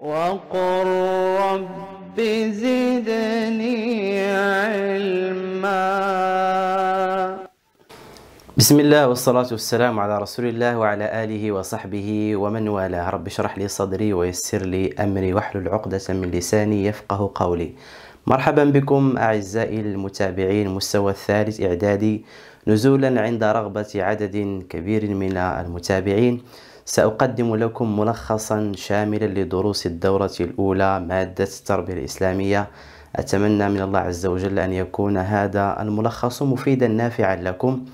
وقل رب زدني علما بسم الله والصلاة والسلام على رسول الله وعلى آله وصحبه ومن والاه رب اشرح لي صدري ويسر لي أمري واحلل عقدة من لساني يفقه قولي مرحبا بكم أعزائي المتابعين المستوى الثالث إعدادي نزولا عند رغبة عدد كبير من المتابعين سأقدم لكم ملخصا شاملا لدروس الدورة الأولى مادة التربية الإسلامية أتمنى من الله عز وجل أن يكون هذا الملخص مفيدا نافعا لكم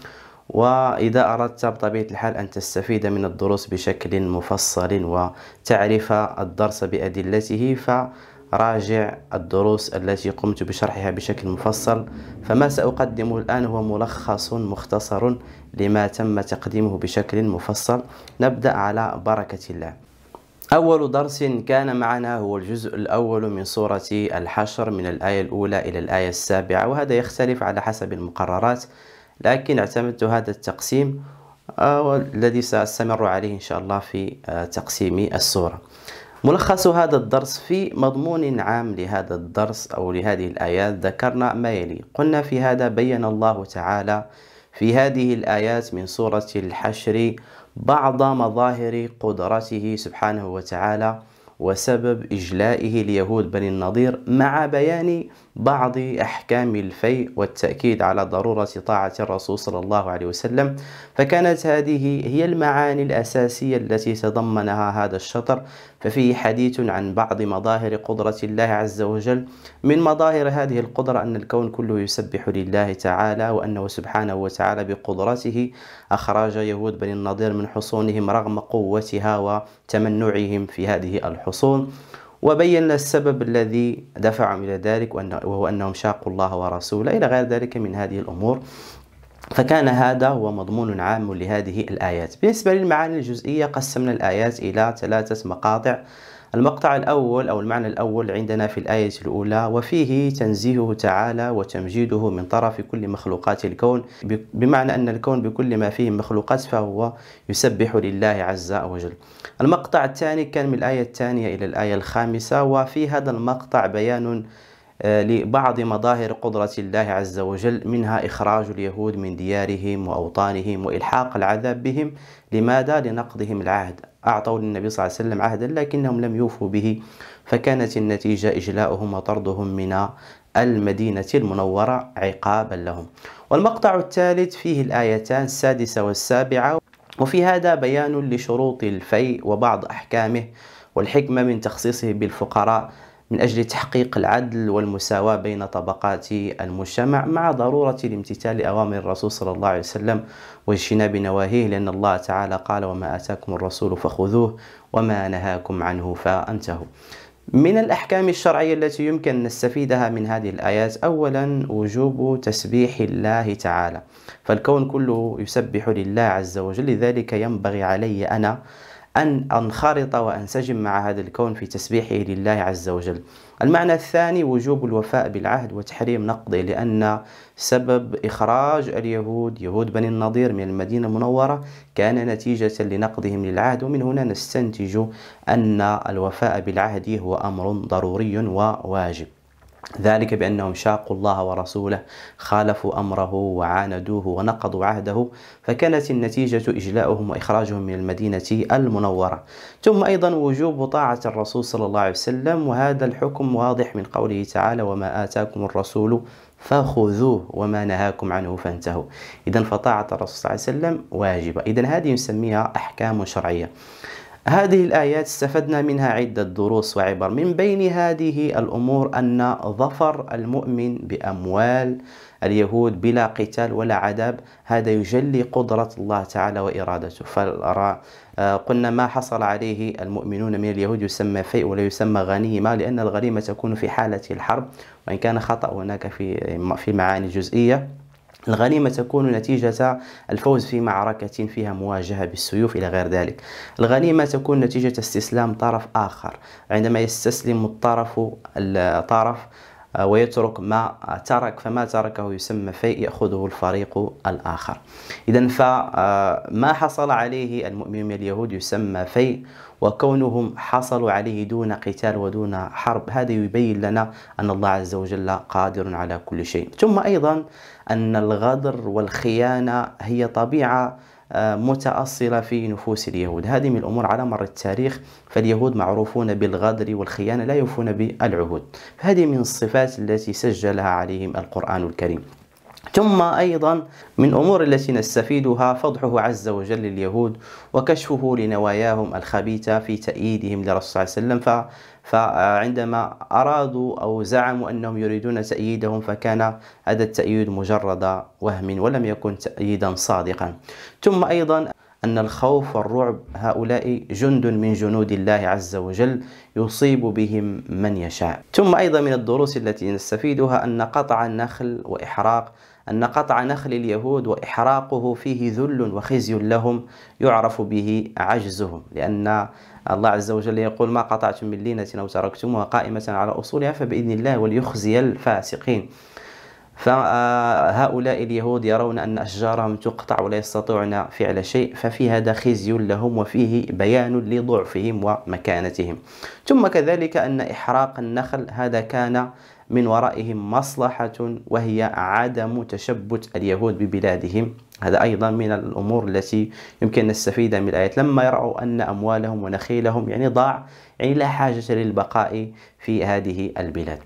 وإذا أردت بطبيعة الحال أن تستفيد من الدروس بشكل مفصل وتعرف الدرس بأدلته فراجع الدروس التي قمت بشرحها بشكل مفصل فما سأقدمه الآن هو ملخص مختصر لما تم تقديمه بشكل مفصل نبدأ على بركة الله أول درس كان معنا هو الجزء الأول من سورة الحشر من الآية الأولى إلى الآية السابعة وهذا يختلف على حسب المقررات لكن اعتمدت هذا التقسيم آه، والذي سأستمر عليه إن شاء الله في آه، تقسيم السورة ملخص هذا الدرس في مضمون عام لهذا الدرس أو لهذه الآيات ذكرنا ما يلي قلنا في هذا بين الله تعالى في هذه الآيات من سورة الحشر بعض مظاهر قدرته سبحانه وتعالى وسبب إجلائه ليهود بني النضير مع بيان بعض أحكام الفيء والتأكيد على ضرورة طاعة الرسول صلى الله عليه وسلم فكانت هذه هي المعاني الأساسية التي تضمنها هذا الشطر ففيه حديث عن بعض مظاهر قدرة الله عز وجل من مظاهر هذه القدرة أن الكون كله يسبح لله تعالى وأنه سبحانه وتعالى بقدرته أخرج يهود بني النضير من حصونهم رغم قوتها وتمنعهم في هذه الحصون وبينا السبب الذي دفعهم إلى ذلك وهو أنهم شاقوا الله ورسوله إلى غير ذلك من هذه الأمور فكان هذا هو مضمون عام لهذه الآيات بالنسبة للمعاني الجزئية قسمنا الآيات إلى ثلاثة مقاطع المقطع الأول أو المعنى الأول عندنا في الآية الأولى وفيه تنزيهه تعالى وتمجيده من طرف كل مخلوقات الكون بمعنى أن الكون بكل ما فيه مخلوقات فهو يسبح لله عز وجل المقطع الثاني كان من الآية الثانية إلى الآية الخامسة وفي هذا المقطع بيان آه، لبعض مظاهر قدرة الله عز وجل منها إخراج اليهود من ديارهم وأوطانهم وإلحاق العذاب بهم لماذا؟ لنقضهم العهد أعطوا للنبي صلى الله عليه وسلم عهدا لكنهم لم يوفوا به فكانت النتيجة إجلاؤهم وطردهم من المدينة المنورة عقابا لهم والمقطع الثالث فيه الآيتان السادسة والسابعة وفي هذا بيان لشروط الفيء وبعض أحكامه والحكمة من تخصيصه بالفقراء من أجل تحقيق العدل والمساواة بين طبقات المجتمع مع ضرورة الامتثال لأوامر الرسول صلى الله عليه وسلم واجتناب نواهيه لأن الله تعالى قال وما آتاكم الرسول فخذوه وما نهاكم عنه فانتهوا من الأحكام الشرعية التي يمكن أن نستفيدها من هذه الآيات أولا وجوب تسبيح الله تعالى فالكون كله يسبح لله عز وجل لذلك ينبغي علي أنا أن أنخرط وأنسجم مع هذا الكون في تسبيحه لله عز وجل المعنى الثاني وجوب الوفاء بالعهد وتحريم نقضه لأن سبب إخراج اليهود يهود بني النضير من المدينة المنورة كان نتيجة لنقضهم للعهد ومن هنا نستنتج أن الوفاء بالعهد هو أمر ضروري وواجب ذلك بأنهم شاقوا الله ورسوله خالفوا أمره وعاندوه ونقضوا عهده فكانت النتيجة إجلاؤهم وإخراجهم من المدينة المنورة ثم أيضا وجوب طاعة الرسول صلى الله عليه وسلم وهذا الحكم واضح من قوله تعالى وما آتاكم الرسول فخذوه وما نهاكم عنه فانتهوا إذا فطاعة الرسول صلى الله عليه وسلم واجبة إذا هذه نسميها أحكام شرعية هذه الآيات استفدنا منها عدة دروس وعبر من بين هذه الأمور أن ظفر المؤمن بأموال اليهود بلا قتال ولا عذاب هذا يجلي قدرة الله تعالى وإرادته آه، قلنا ما حصل عليه المؤمنون من اليهود يسمى فيء ولا يسمى غنيمة لأن الغنيمة تكون في حالة الحرب وإن كان خطأ هناك في معاني جزئية الغنيمة تكون نتيجة الفوز في معركة فيها مواجهة بالسيوف إلى غير ذلك الغنيمة تكون نتيجة استسلام طرف آخر عندما يستسلم الطرف الطرف آه، ويترك ما ترك فما تركه يسمى فيء يأخذه الفريق الآخر إذا فما آه، حصل عليه المؤمنون اليهود يسمى فيء وكونهم حصلوا عليه دون قتال ودون حرب هذا يبين لنا أن الله عز وجل قادر على كل شيء ثم أيضا أن الغدر والخيانة هي طبيعة متأصلة في نفوس اليهود هذه من الأمور على مر التاريخ فاليهود معروفون بالغدر والخيانة لا يوفون بالعهود فهذه من الصفات التي سجلها عليهم القرآن الكريم ثم أيضا من أمور التي نستفيدها فضحه عز وجل لليهود وكشفه لنواياهم الخبيثة في تأييدهم لرسول صلى الله عليه وسلم فعندما أرادوا أو زعموا أنهم يريدون تأييدهم فكان هذا التأييد مجرد وهم ولم يكن تأييدا صادقا ثم أيضا أن الخوف والرعب هؤلاء جند من جنود الله عز وجل يصيب بهم من يشاء ثم أيضا من الدروس التي نستفيدها أن قطع النخل وإحراق أن قطع نخل اليهود وإحراقه فيه ذل وخزي لهم يعرف به عجزهم لأن الله عز وجل يقول ما قطعتم من لينة أو تركتموها قائمة على أصولها فبإذن الله وليخزي الفاسقين فهؤلاء اليهود يرون أن أشجارهم تقطع ولا يستطيعون فعل شيء ففي هذا خزي لهم وفيه بيان لضعفهم ومكانتهم ثم كذلك أن إحراق النخل هذا كان من ورائهم مصلحة وهي عدم تشبت اليهود ببلادهم هذا أيضا من الأمور التي يمكن أن نستفيد من الآية لما يرأوا أن أموالهم ونخيلهم يعني ضاع يعني لا حاجة للبقاء في هذه البلاد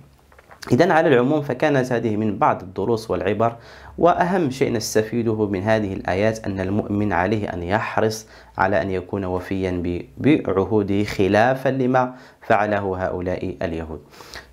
إذا على العموم فكانت هذه من بعض الدروس والعبر وأهم شيء نستفيده من هذه الآيات أن المؤمن عليه أن يحرص على أن يكون وفيا بعهوده خلافا لما فعله هؤلاء اليهود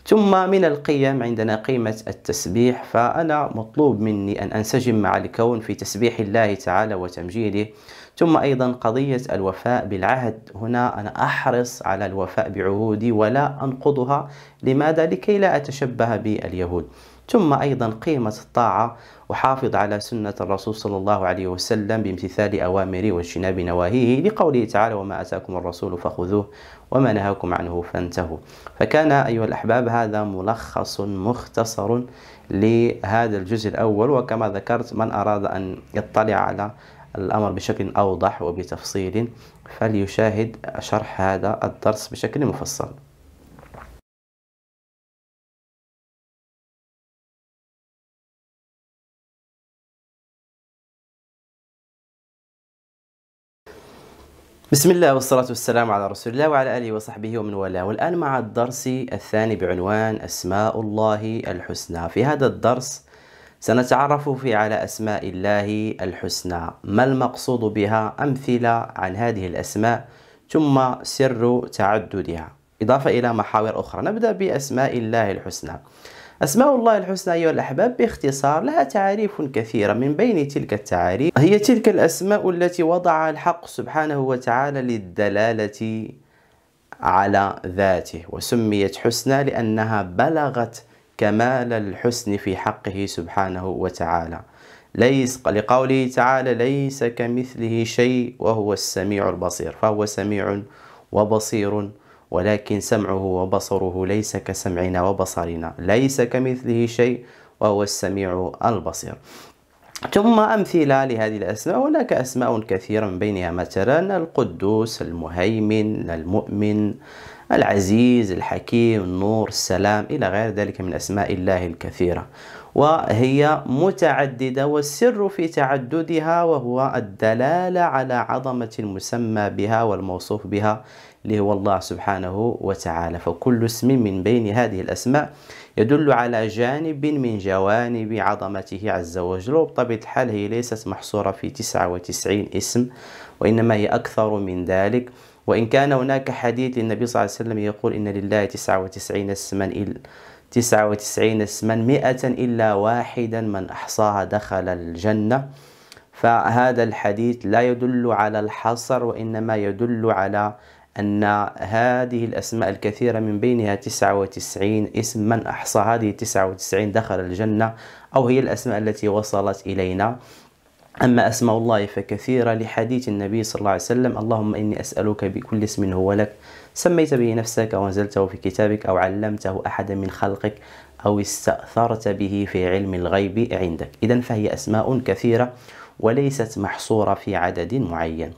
ثم من القيم عندنا قيمة التسبيح فأنا مطلوب مني أن أنسجم مع الكون في تسبيح الله تعالى وتمجيده ثم أيضا قضية الوفاء بالعهد هنا أنا أحرص على الوفاء بعهودي ولا أنقضها لماذا؟ لكي لا أتشبه باليهود ثم أيضا قيمة الطاعة وحافظ على سنة الرسول صلى الله عليه وسلم بامتثال أوامره واجتناب نواهيه لقوله تعالى وما أتاكم الرسول فخذوه وما نهاكم عنه فانتهوا فكان أيها الأحباب هذا ملخص مختصر لهذا الجزء الأول وكما ذكرت من أراد أن يطلع على الأمر بشكل أوضح وبتفصيل فليشاهد شرح هذا الدرس بشكل مفصل بسم الله والصلاة والسلام على رسول الله وعلى آله وصحبه ومن والاه والآن مع الدرس الثاني بعنوان أسماء الله الحسنى في هذا الدرس سنتعرف فيه على أسماء الله الحسنى ما المقصود بها أمثلة عن هذه الأسماء ثم سر تعددها إضافة إلى محاور أخرى نبدأ بأسماء الله الحسنى أسماء الله الحسنى أيها الأحباب باختصار لها تعاريف كثيرة من بين تلك التعاريف هي تلك الأسماء التي وضعها الحق سبحانه وتعالى للدلالة على ذاته وسميت حسنى لأنها بلغت كمال الحسن في حقه سبحانه وتعالى ليس لقوله تعالى ليس كمثله شيء وهو السميع البصير فهو سميع وبصير ولكن سمعه وبصره ليس كسمعنا وبصرنا ليس كمثله شيء وهو السميع البصير ثم أمثلة لهذه الأسماء هناك أسماء كثيرة من بينها مثلا القدوس المهيمن المؤمن العزيز الحكيم النور السلام إلى غير ذلك من أسماء الله الكثيرة وهي متعددة والسر في تعددها وهو الدلالة على عظمة المسمى بها والموصوف بها اللي هو الله سبحانه وتعالى فكل اسم من بين هذه الأسماء يدل على جانب من جوانب عظمته عز وجل وبطبيعة الحال هي ليست محصورة في 99 اسم وإنما هي أكثر من ذلك وإن كان هناك حديث للنبي صلى الله عليه وسلم يقول إن لله 99 اسما إلا 99 اسما 100 إلا واحدا من أحصاها دخل الجنة فهذا الحديث لا يدل على الحصر وإنما يدل على أن هذه الأسماء الكثيرة من بينها 99 اسم من أحصى هذه 99 دخل الجنة أو هي الأسماء التي وصلت إلينا أما أسماء الله فكثيرة لحديث النبي صلى الله عليه وسلم اللهم إني أسألك بكل اسم هو لك سميت به نفسك أو أنزلته في كتابك أو علمته أحدا من خلقك أو استأثرت به في علم الغيب عندك إذا فهي أسماء كثيرة وليست محصورة في عدد معين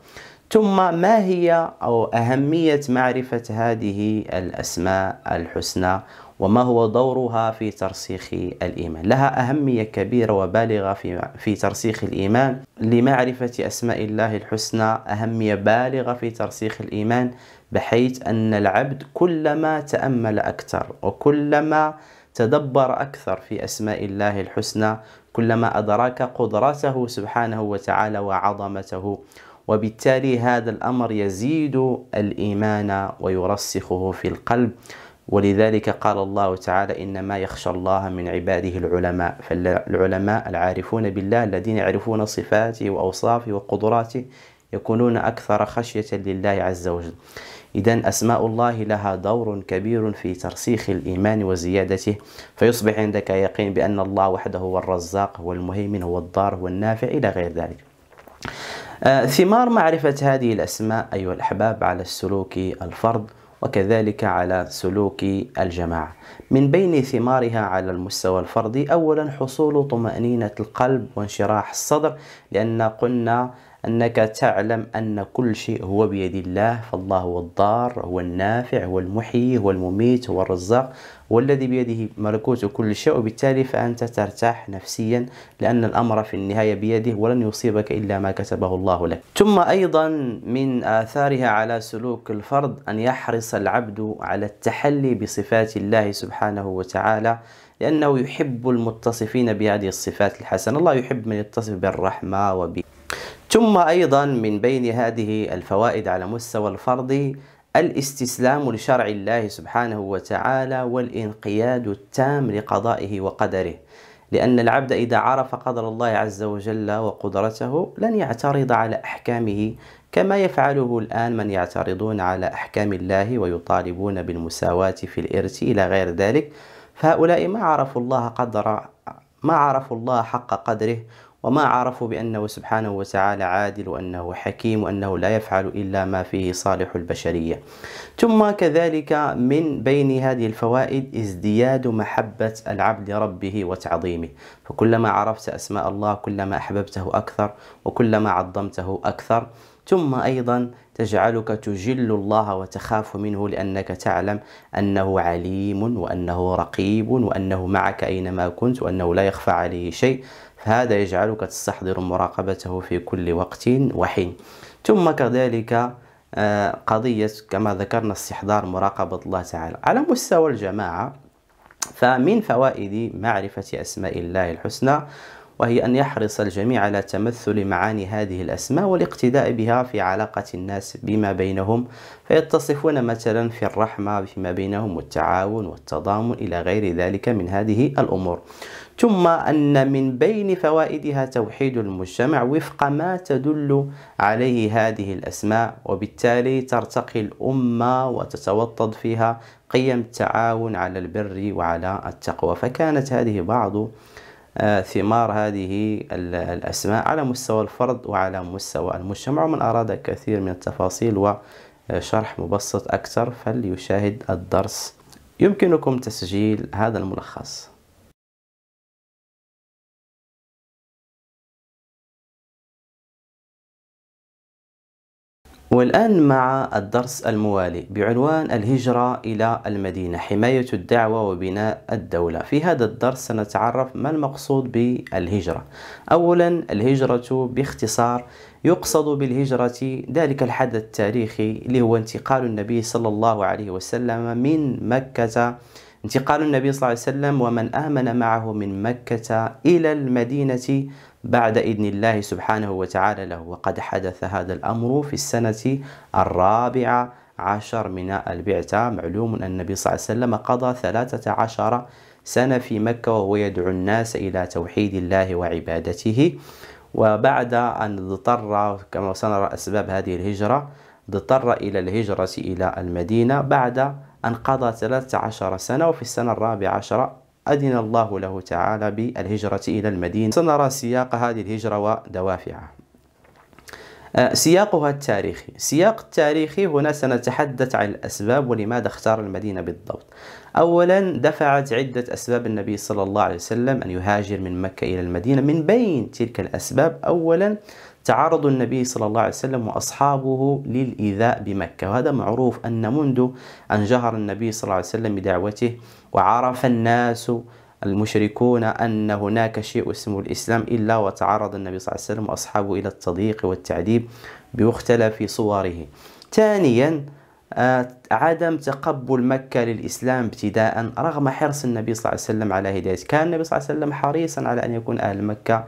ثم ما هي أو أهمية معرفة هذه الأسماء الحسنى وما هو دورها في ترسيخ الإيمان لها أهمية كبيرة وبالغة في, في ترسيخ الإيمان لمعرفة أسماء الله الحسنى أهمية بالغة في ترسيخ الإيمان بحيث أن العبد كلما تأمل أكثر وكلما تدبر أكثر في أسماء الله الحسنى كلما أدرك قدرته سبحانه وتعالى وعظمته وبالتالي هذا الأمر يزيد الإيمان ويرسخه في القلب ولذلك قال الله تعالى إنما يخشى الله من عباده العلماء فالعلماء العارفون بالله الذين يعرفون صفاته وأوصافه وقدراته يكونون أكثر خشية لله عز وجل إذا أسماء الله لها دور كبير في ترسيخ الإيمان وزيادته فيصبح عندك يقين بأن الله وحده هو الرزاق هو المهيمن هو الضار هو النافع إلى غير ذلك آه، ثمار معرفة هذه الأسماء أيها الأحباب على السلوك الفرد وكذلك على سلوك الجماعة من بين ثمارها على المستوى الفردي أولا حصول طمأنينة القلب وانشراح الصدر لأن قلنا أنك تعلم أن كل شيء هو بيد الله فالله هو الضار هو النافع هو المحيي هو المميت هو الرزاق والذي بيده ملكوت كل شيء وبالتالي فأنت ترتاح نفسيا لأن الأمر في النهاية بيده ولن يصيبك إلا ما كتبه الله لك ثم أيضا من آثارها على سلوك الفرد أن يحرص العبد على التحلي بصفات الله سبحانه وتعالى لأنه يحب المتصفين بهذه الصفات الحسنة الله يحب من يتصف بالرحمة وب ثم أيضا من بين هذه الفوائد على مستوى الفرد الاستسلام لشرع الله سبحانه وتعالى والانقياد التام لقضائه وقدره لأن العبد إذا عرف قدر الله عز وجل وقدرته لن يعترض على أحكامه كما يفعله الآن من يعترضون على أحكام الله ويطالبون بالمساواة في الإرث إلى غير ذلك فهؤلاء ما عرفوا الله قدر ما عرفوا الله حق قدره وما عرفوا بأنه سبحانه وتعالى عادل وأنه حكيم وأنه لا يفعل إلا ما فيه صالح البشرية ثم كذلك من بين هذه الفوائد ازدياد محبة العبد لربه وتعظيمه فكلما عرفت أسماء الله كلما أحببته أكثر وكلما عظمته أكثر ثم أيضا تجعلك تجل الله وتخاف منه لأنك تعلم أنه عليم وأنه رقيب وأنه معك أينما كنت وأنه لا يخفى عليه شيء فهذا يجعلك تستحضر مراقبته في كل وقت وحين ثم كذلك آه، قضية كما ذكرنا استحضار مراقبة الله تعالى على مستوى الجماعة فمن فوائد معرفة أسماء الله الحسنى وهي أن يحرص الجميع على تمثل معاني هذه الأسماء والاقتداء بها في علاقة الناس بما بينهم فيتصفون مثلا في الرحمة فيما بينهم والتعاون والتضامن إلى غير ذلك من هذه الأمور ثم أن من بين فوائدها توحيد المجتمع وفق ما تدل عليه هذه الأسماء وبالتالي ترتقي الأمة وتتوطد فيها قيم التعاون على البر وعلى التقوى فكانت هذه بعض آه، ثمار هذه الأسماء على مستوى الفرد وعلى مستوى المجتمع ومن أراد كثير من التفاصيل وشرح مبسط أكثر فليشاهد الدرس يمكنكم تسجيل هذا الملخص والآن مع الدرس الموالي بعنوان الهجرة إلى المدينة حماية الدعوة وبناء الدولة في هذا الدرس سنتعرف ما المقصود بالهجرة أولا الهجرة باختصار يقصد بالهجرة ذلك الحدث التاريخي اللي هو انتقال النبي صلى الله عليه وسلم من مكة انتقال النبي صلى الله عليه وسلم ومن آمن معه من مكة إلى المدينة بعد إذن الله سبحانه وتعالى له وقد حدث هذا الأمر في السنة الرابعة عشر من البعثة معلوم أن النبي صلى الله عليه وسلم قضى ثلاثة عشر سنة في مكة وهو يدعو الناس إلى توحيد الله وعبادته وبعد أن اضطر كما سنرى أسباب هذه الهجرة اضطر إلى الهجرة إلى المدينة بعد أن قضى 13 سنة وفي السنة الرابعة عشرة أذن الله له تعالى بالهجرة إلى المدينة سنرى سياق هذه الهجرة ودوافعها أه، سياقها التاريخي سياق التاريخي هنا سنتحدث عن الأسباب ولماذا اختار المدينة بالضبط أولا دفعت عدة أسباب النبي صلى الله عليه وسلم أن يهاجر من مكة إلى المدينة من بين تلك الأسباب أولا تعرض النبي صلى الله عليه وسلم وأصحابه للإيذاء بمكة وهذا معروف أن منذ أن جهر النبي صلى الله عليه وسلم بدعوته وعرف الناس المشركون أن هناك شيء اسمه الإسلام إلا وتعرض النبي صلى الله عليه وسلم وأصحابه إلى التضييق والتعذيب بمختلف صوره ثانيا آه، عدم تقبل مكة للإسلام ابتداء رغم حرص النبي صلى الله عليه وسلم على هدايته كان النبي صلى الله عليه وسلم حريصا على أن يكون أهل مكة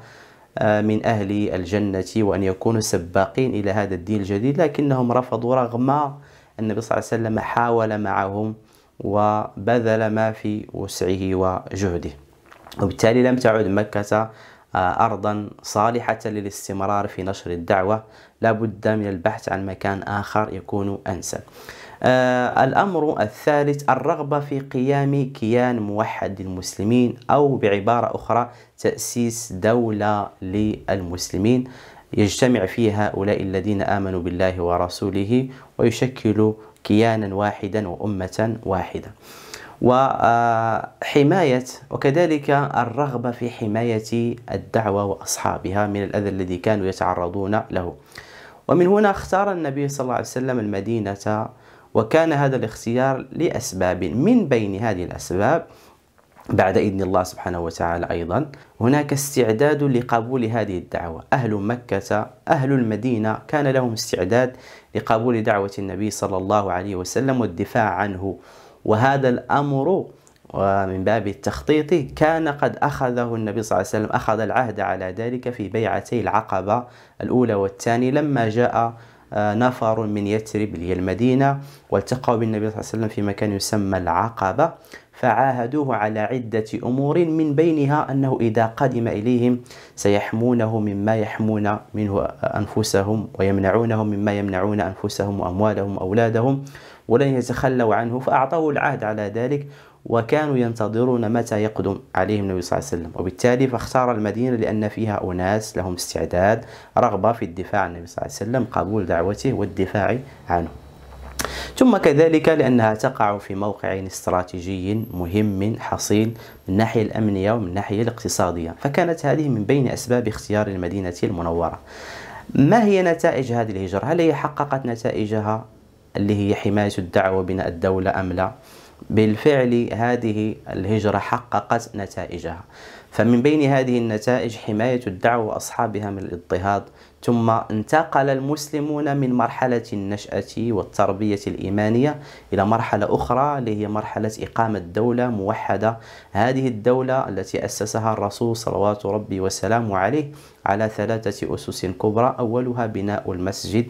آه، من أهل الجنة وأن يكونوا سباقين إلى هذا الدين الجديد لكنهم رفضوا رغم النبي صلى الله عليه وسلم حاول معهم وبذل ما في وسعه وجهده وبالتالي لم تعد مكة آه، أرضا صالحة للاستمرار في نشر الدعوة لابد من البحث عن مكان آخر يكون أنسب آه، الأمر الثالث الرغبة في قيام كيان موحد للمسلمين أو بعبارة أخرى تأسيس دولة للمسلمين يجتمع فيها هؤلاء الذين آمنوا بالله ورسوله ويشكلوا كيانا واحدا وأمة واحدة وحماية آه، وكذلك الرغبة في حماية الدعوة وأصحابها من الأذى الذي كانوا يتعرضون له ومن هنا اختار النبي صلى الله عليه وسلم المدينة وكان هذا الاختيار لأسباب من بين هذه الأسباب بعد إذن الله سبحانه وتعالى أيضا هناك استعداد لقبول هذه الدعوة أهل مكة أهل المدينة كان لهم استعداد لقبول دعوة النبي صلى الله عليه وسلم والدفاع عنه وهذا الأمر ومن باب التخطيط كان قد أخذه النبي صلى الله عليه وسلم أخذ العهد على ذلك في بيعتي العقبة الأولى والثانية لما جاء آه، نفر من يثرب هي المدينة والتقوا بالنبي صلى الله عليه وسلم في مكان يسمى العقبة فعاهدوه على عدة أمور من بينها أنه إذا قدم إليهم سيحمونه مما يحمون منه أنفسهم ويمنعونه مما يمنعون أنفسهم وأموالهم وأولادهم ولن يتخلوا عنه فأعطوه العهد على ذلك وكانوا ينتظرون متى يقدم عليهم النبي صلى الله عليه وسلم وبالتالي فاختار المدينة لأن فيها أناس لهم استعداد رغبة في الدفاع عن النبي صلى الله عليه وسلم قبول دعوته والدفاع عنه ثم كذلك لأنها تقع في موقع استراتيجي مهم حصين من الناحية الأمنية ومن الناحية الاقتصادية فكانت هذه من بين أسباب اختيار المدينة المنورة ما هي نتائج هذه الهجرة؟ هل هي حققت نتائجها اللي هي حماية الدعوة وبناء الدولة أم لا؟ بالفعل هذه الهجرة حققت نتائجها فمن بين هذه النتائج حماية الدعوة وأصحابها من الاضطهاد ثم انتقل المسلمون من مرحلة النشأة والتربية الإيمانية إلى مرحلة أخرى اللي هي مرحلة إقامة دولة موحدة هذه الدولة التي أسسها الرسول صلوات ربي وسلامه عليه على ثلاثة أسس كبرى أولها بناء المسجد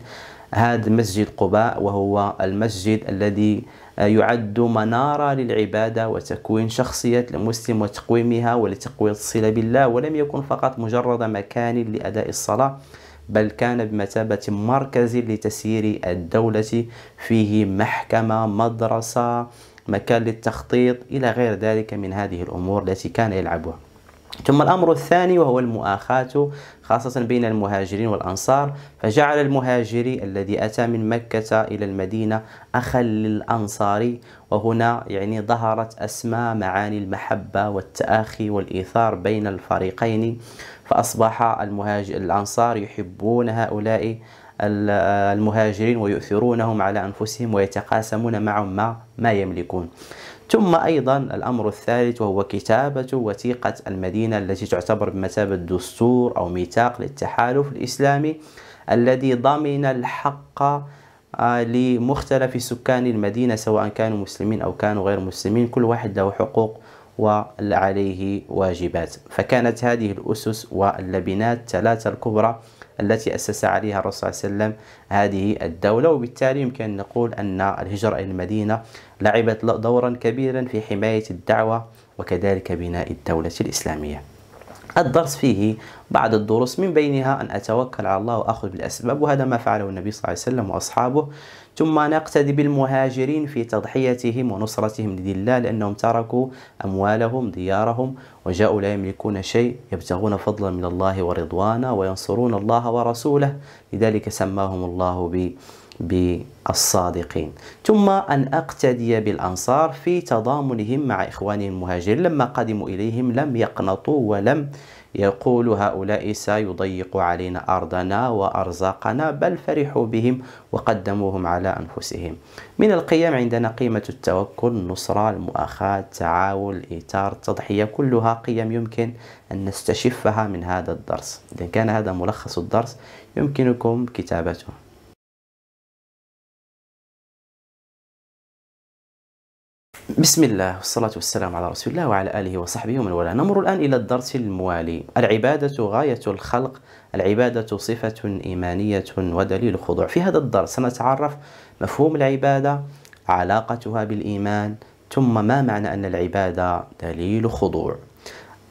هذا مسجد قباء وهو المسجد الذي يعد منارة للعبادة وتكوين شخصية المسلم وتقويمها ولتقوية الصلة بالله ولم يكن فقط مجرد مكان لأداء الصلاة بل كان بمثابة مركز لتسيير الدولة فيه محكمة مدرسة مكان للتخطيط إلى غير ذلك من هذه الأمور التي كان يلعبها ثم الأمر الثاني وهو المؤاخاة خاصة بين المهاجرين والأنصار فجعل المهاجري الذي أتى من مكة إلى المدينة أخا للأنصاري وهنا يعني ظهرت أسماء معاني المحبة والتآخي والإيثار بين الفريقين فأصبح المهاجر الأنصار يحبون هؤلاء المهاجرين ويؤثرونهم على أنفسهم ويتقاسمون معهم ما, ما يملكون ثم أيضا الأمر الثالث وهو كتابة وثيقة المدينة التي تعتبر بمثابة دستور أو ميثاق للتحالف الإسلامي الذي ضمن الحق آه، لمختلف سكان المدينة سواء كانوا مسلمين أو كانوا غير مسلمين كل واحد له حقوق وعليه واجبات فكانت هذه الأسس واللبنات الثلاثة الكبرى التي أسس عليها الرسول صلى الله عليه وسلم هذه الدولة وبالتالي يمكن أن نقول أن الهجرة إلى المدينة لعبت دورا كبيرا في حماية الدعوة وكذلك بناء الدولة الإسلامية الدرس فيه بعض الدروس من بينها أن أتوكل على الله وأخذ بالأسباب وهذا ما فعله النبي صلى الله عليه وسلم وأصحابه ثم نقتدي بالمهاجرين في تضحيتهم ونصرتهم لدين الله لأنهم تركوا أموالهم ديارهم وجاءوا لا يملكون شيء يبتغون فضلا من الله ورضوانا وينصرون الله ورسوله لذلك سماهم الله ب بالصادقين ثم أن أقتدي بالأنصار في تضامنهم مع إخوانهم المهاجرين لما قدموا إليهم لم يقنطوا ولم يقول هؤلاء سيضيق علينا أرضنا وأرزاقنا بل فرحوا بهم وقدموهم على أنفسهم من القيم عندنا قيمة التوكل النصرة المؤاخاة التعاون الإيثار التضحية كلها قيم يمكن أن نستشفها من هذا الدرس إذا كان هذا ملخص الدرس يمكنكم كتابته بسم الله والصلاة والسلام على رسول الله وعلى آله وصحبه ومن والاه نمر الآن إلى الدرس الموالي العبادة غاية الخلق العبادة صفة إيمانية ودليل خضوع في هذا الدرس سنتعرف مفهوم العبادة علاقتها بالإيمان ثم ما معنى أن العبادة دليل خضوع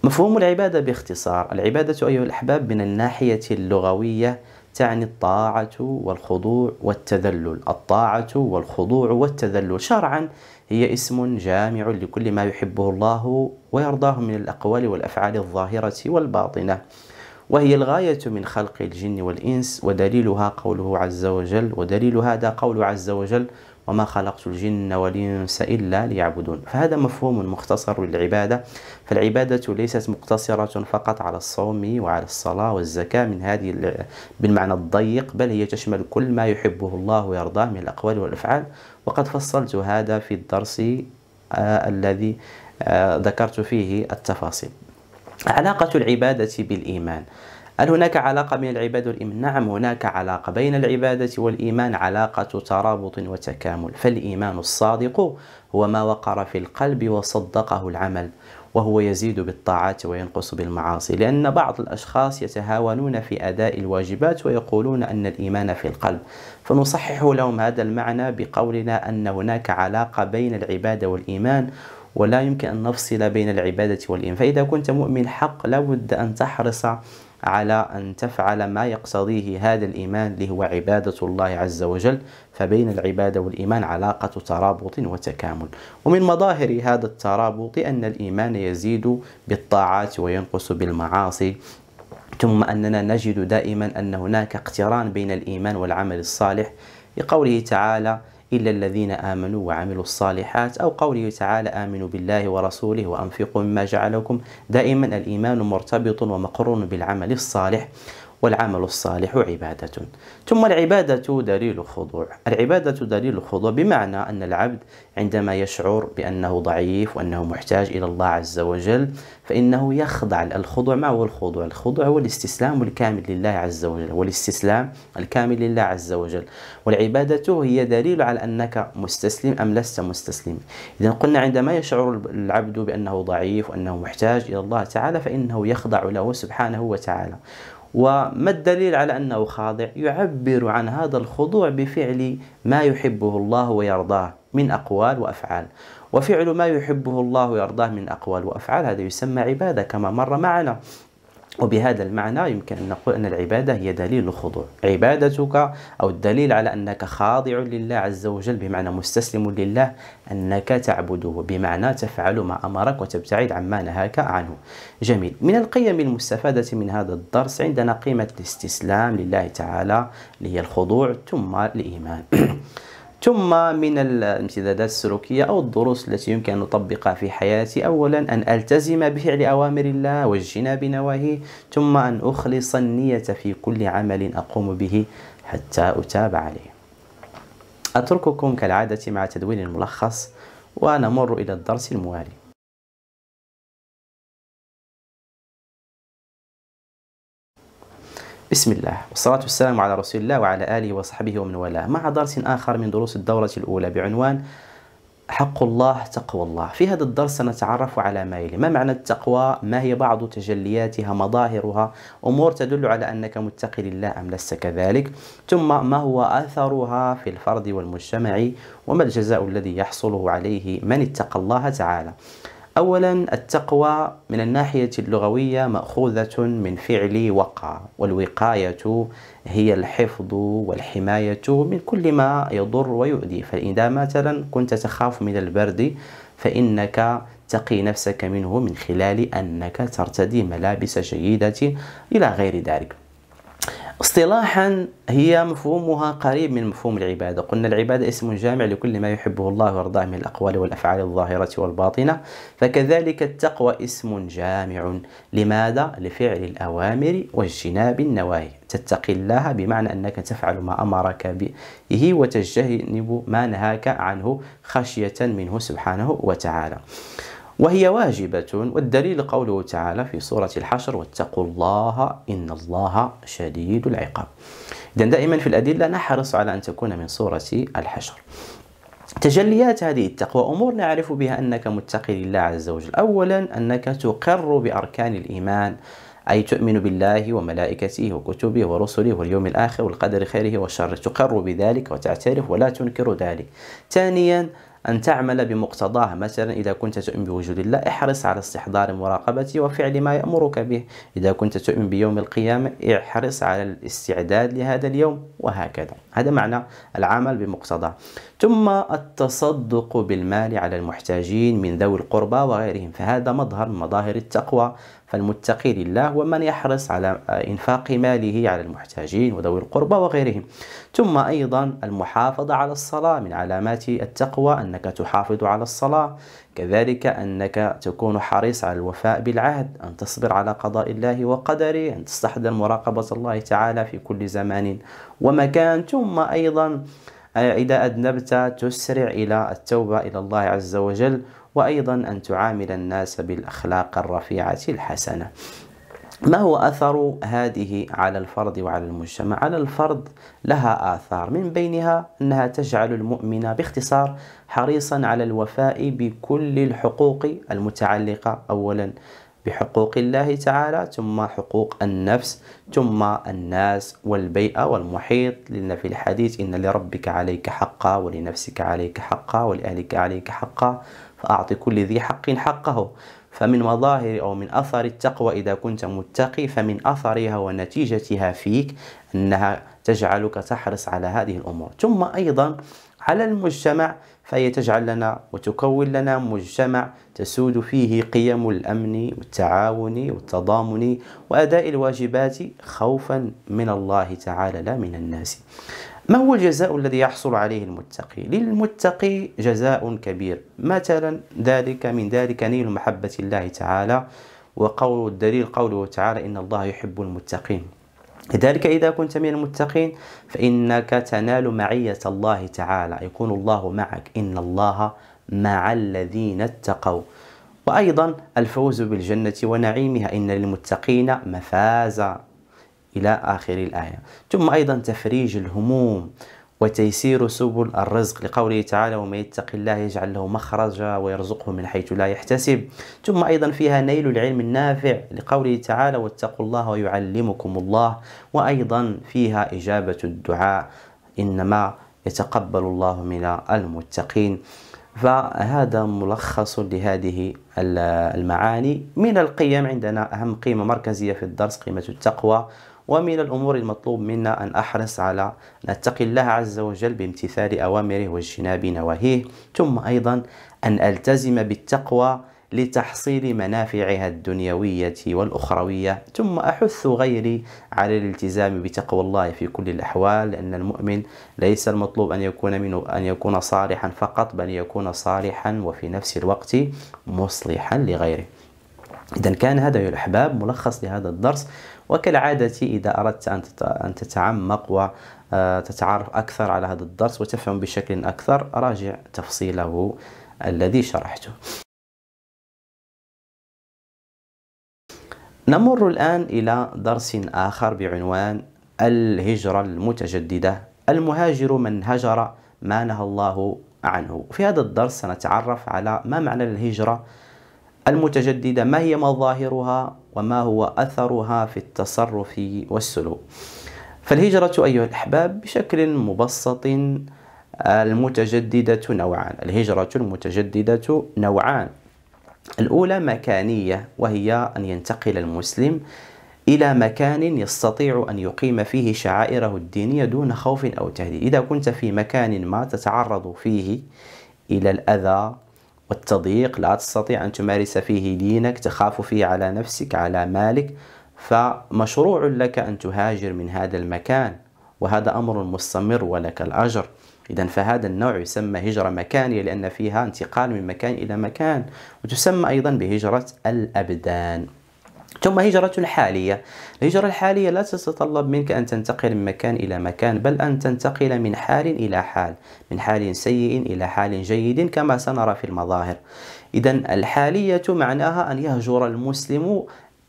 مفهوم العبادة باختصار العبادة أيها الأحباب من الناحية اللغوية تعني الطاعة والخضوع والتذلل الطاعة والخضوع والتذلل شرعا هي اسم جامع لكل ما يحبه الله ويرضاه من الأقوال والأفعال الظاهرة والباطنة وهي الغاية من خلق الجن والإنس ودليلها قوله عز وجل ودليل هذا قول عز وجل وما خلقت الجن والإنس إلا ليعبدون فهذا مفهوم مختصر للعبادة فالعبادة ليست مقتصرة فقط على الصوم وعلى الصلاة والزكاة من هذه بالمعنى الضيق بل هي تشمل كل ما يحبه الله ويرضاه من الأقوال والأفعال وقد فصلت هذا في الدرس آه، الذي آه، ذكرت فيه التفاصيل علاقة العبادة بالإيمان هل هناك علاقة بين العبادة والإيمان؟ نعم هناك علاقة بين العبادة والإيمان علاقة ترابط وتكامل فالإيمان الصادق هو ما وقر في القلب وصدقه العمل وهو يزيد بالطاعات وينقص بالمعاصي لأن بعض الأشخاص يتهاونون في أداء الواجبات ويقولون أن الإيمان في القلب فنصحح لهم هذا المعنى بقولنا أن هناك علاقة بين العبادة والإيمان ولا يمكن أن نفصل بين العبادة والإيمان فإذا كنت مؤمن حق لابد أن تحرص على أن تفعل ما يقتضيه هذا الإيمان اللي هو عبادة الله عز وجل فبين العبادة والإيمان علاقة ترابط وتكامل ومن مظاهر هذا الترابط أن الإيمان يزيد بالطاعات وينقص بالمعاصي ثم أننا نجد دائما أن هناك اقتران بين الإيمان والعمل الصالح لقوله تعالى إلا الذين آمنوا وعملوا الصالحات أو قوله تعالى آمنوا بالله ورسوله وأنفقوا مما جعلكم دائما الإيمان مرتبط ومقرون بالعمل الصالح والعمل الصالح عبادة ثم العبادة دليل الخضوع العبادة دليل الخضوع بمعنى أن العبد عندما يشعر بأنه ضعيف وأنه محتاج إلى الله عز وجل فإنه يخضع الخضوع ما هو الخضوع؟ الخضوع هو الاستسلام الكامل لله عز وجل والاستسلام الكامل لله عز وجل والعبادة هي دليل على أنك مستسلم أم لست مستسلم إذا قلنا عندما يشعر العبد بأنه ضعيف وأنه محتاج إلى الله تعالى فإنه يخضع له سبحانه وتعالى وما الدليل على أنه خاضع يعبر عن هذا الخضوع بفعل ما يحبه الله ويرضاه من أقوال وأفعال وفعل ما يحبه الله ويرضاه من أقوال وأفعال هذا يسمى عبادة كما مر معنا وبهذا المعنى يمكن أن نقول أن العبادة هي دليل الخضوع عبادتك أو الدليل على أنك خاضع لله عز وجل بمعنى مستسلم لله أنك تعبده بمعنى تفعل ما أمرك وتبتعد عما نهاك عنه جميل من القيم المستفادة من هذا الدرس عندنا قيمة الاستسلام لله تعالى اللي هي الخضوع ثم الإيمان ثم من الامتدادات السلوكية أو الدروس التي يمكن أن نطبقها في حياتي أولا أن ألتزم بفعل أوامر الله واجتناب نواهيه ثم أن أخلص النية في كل عمل أقوم به حتى أتاب عليه أترككم كالعادة مع تدوين الملخص ونمر إلى الدرس الموالي بسم الله والصلاة والسلام على رسول الله وعلى آله وصحبه ومن والاه مع درس آخر من دروس الدورة الأولى بعنوان حق الله تقوى الله في هذا الدرس سنتعرف على ما يلي ما معنى التقوى ما هي بعض تجلياتها مظاهرها أمور تدل على أنك متقي لله أم لست كذلك ثم ما هو أثرها في الفرد والمجتمع وما الجزاء الذي يحصله عليه من اتقى الله تعالى أولا التقوى من الناحية اللغوية مأخوذة من فعل وقع والوقاية هي الحفظ والحماية من كل ما يضر ويؤذي فإذا مثلا كنت تخاف من البرد فإنك تقي نفسك منه من خلال أنك ترتدي ملابس جيدة إلى غير ذلك اصطلاحا هي مفهومها قريب من مفهوم العبادة قلنا العبادة اسم جامع لكل ما يحبه الله ويرضاه من الأقوال والأفعال الظاهرة والباطنة فكذلك التقوى اسم جامع لماذا؟ لفعل الأوامر واجتناب النواهي تتقي الله بمعنى أنك تفعل ما أمرك به وتجتنب ما نهاك عنه خشية منه سبحانه وتعالى وهي واجبة والدليل قوله تعالى في سورة الحشر واتقوا الله إن الله شديد العقاب إذا دائما في الأدلة نحرص على أن تكون من سورة الحشر تجليات هذه التقوى أمور نعرف بها أنك متقي لله عز وجل أولا أنك تقر بأركان الإيمان أي تؤمن بالله وملائكته وكتبه ورسله واليوم الآخر والقدر خيره وشره تقر بذلك وتعترف ولا تنكر ذلك ثانيا أن تعمل بمقتضاه مثلا إذا كنت تؤمن بوجود الله احرص على استحضار مراقبته وفعل ما يأمرك به إذا كنت تؤمن بيوم القيامة احرص على الاستعداد لهذا اليوم وهكذا هذا معنى العمل بمقتضاه ثم التصدق بالمال على المحتاجين من ذوي القربى وغيرهم فهذا مظهر من مظاهر التقوى فالمتقي لله ومن يحرص على إنفاق ماله على المحتاجين وذوي القربى وغيرهم ثم أيضا المحافظة على الصلاة من علامات التقوى أنك تحافظ على الصلاة كذلك أنك تكون حريص على الوفاء بالعهد أن تصبر على قضاء الله وقدره أن تستحضر مراقبة الله تعالى في كل زمان ومكان ثم أيضا إذا أذنبت تسرع إلى التوبة إلى الله عز وجل وأيضا أن تعامل الناس بالأخلاق الرفيعة الحسنة ما هو أثر هذه على الفرد وعلى المجتمع؟ على الفرد لها آثار من بينها أنها تجعل المؤمن باختصار حريصا على الوفاء بكل الحقوق المتعلقة أولا بحقوق الله تعالى ثم حقوق النفس ثم الناس والبيئة والمحيط لأن في الحديث إن لربك عليك حقا ولنفسك عليك حقا ولأهلك عليك حقا فأعطي كل ذي حق حقه فمن مظاهر أو من أثر التقوى إذا كنت متقي فمن أثرها ونتيجتها فيك أنها تجعلك تحرص على هذه الأمور ثم أيضا على المجتمع فهي تجعل لنا وتكون لنا مجتمع تسود فيه قيم الأمن والتعاون والتضامن وأداء الواجبات خوفا من الله تعالى لا من الناس ما هو الجزاء الذي يحصل عليه المتقي للمتقي جزاء كبير مثلا ذلك من ذلك نيل محبة الله تعالى وقول الدليل قوله تعالى إن الله يحب المتقين لذلك إذا كنت من المتقين فإنك تنال معية الله تعالى يكون الله معك إن الله مع الذين اتقوا وأيضا الفوز بالجنة ونعيمها إن للمتقين مفازا إلى آخر الآية ثم أيضا تفريج الهموم وتيسير سبل الرزق لقوله تعالى ومن يتق الله يجعل له مخرجا ويرزقه من حيث لا يحتسب ثم أيضا فيها نيل العلم النافع لقوله تعالى واتقوا الله ويعلمكم الله وأيضا فيها إجابة الدعاء إنما يتقبل الله من المتقين فهذا ملخص لهذه المعاني من القيم عندنا أهم قيمة مركزية في الدرس قيمة التقوى ومن الأمور المطلوب منا أن أحرص على أن أتقي الله عز وجل بامتثال أوامره واجتناب نواهيه ثم أيضا أن ألتزم بالتقوى لتحصيل منافعها الدنيوية والأخروية ثم أحث غيري على الالتزام بتقوى الله في كل الأحوال لأن المؤمن ليس المطلوب أن يكون منه أن يكون صالحا فقط بل يكون صالحا وفي نفس الوقت مصلحا لغيره إذا كان هذا يا الأحباب ملخص لهذا الدرس وكالعادة إذا أردت أن تتعمق وتتعرف آه، أكثر على هذا الدرس وتفهم بشكل أكثر راجع تفصيله الذي شرحته نمر الآن إلى درس آخر بعنوان الهجرة المتجددة المهاجر من هجر ما نهى الله عنه في هذا الدرس سنتعرف على ما معنى الهجرة المتجددة ما هي مظاهرها وما هو أثرها في التصرف والسلوك فالهجرة أيها الأحباب بشكل مبسط آه، المتجددة نوعان الهجرة المتجددة نوعان الأولى مكانية وهي أن ينتقل المسلم إلى مكان يستطيع أن يقيم فيه شعائره الدينية دون خوف أو تهديد إذا كنت في مكان ما تتعرض فيه إلى الأذى والتضييق لا تستطيع أن تمارس فيه دينك تخاف فيه على نفسك على مالك فمشروع لك أن تهاجر من هذا المكان وهذا أمر مستمر ولك الأجر إذا فهذا النوع يسمى هجرة مكانية لأن فيها انتقال من مكان إلى مكان وتسمى أيضا بهجرة الأبدان ثم هجرة الحالية الهجرة الحالية لا تتطلب منك أن تنتقل من مكان إلى مكان بل أن تنتقل من حال إلى حال من حال سيء إلى حال جيد كما سنرى في المظاهر إذا الحالية معناها أن يهجر المسلم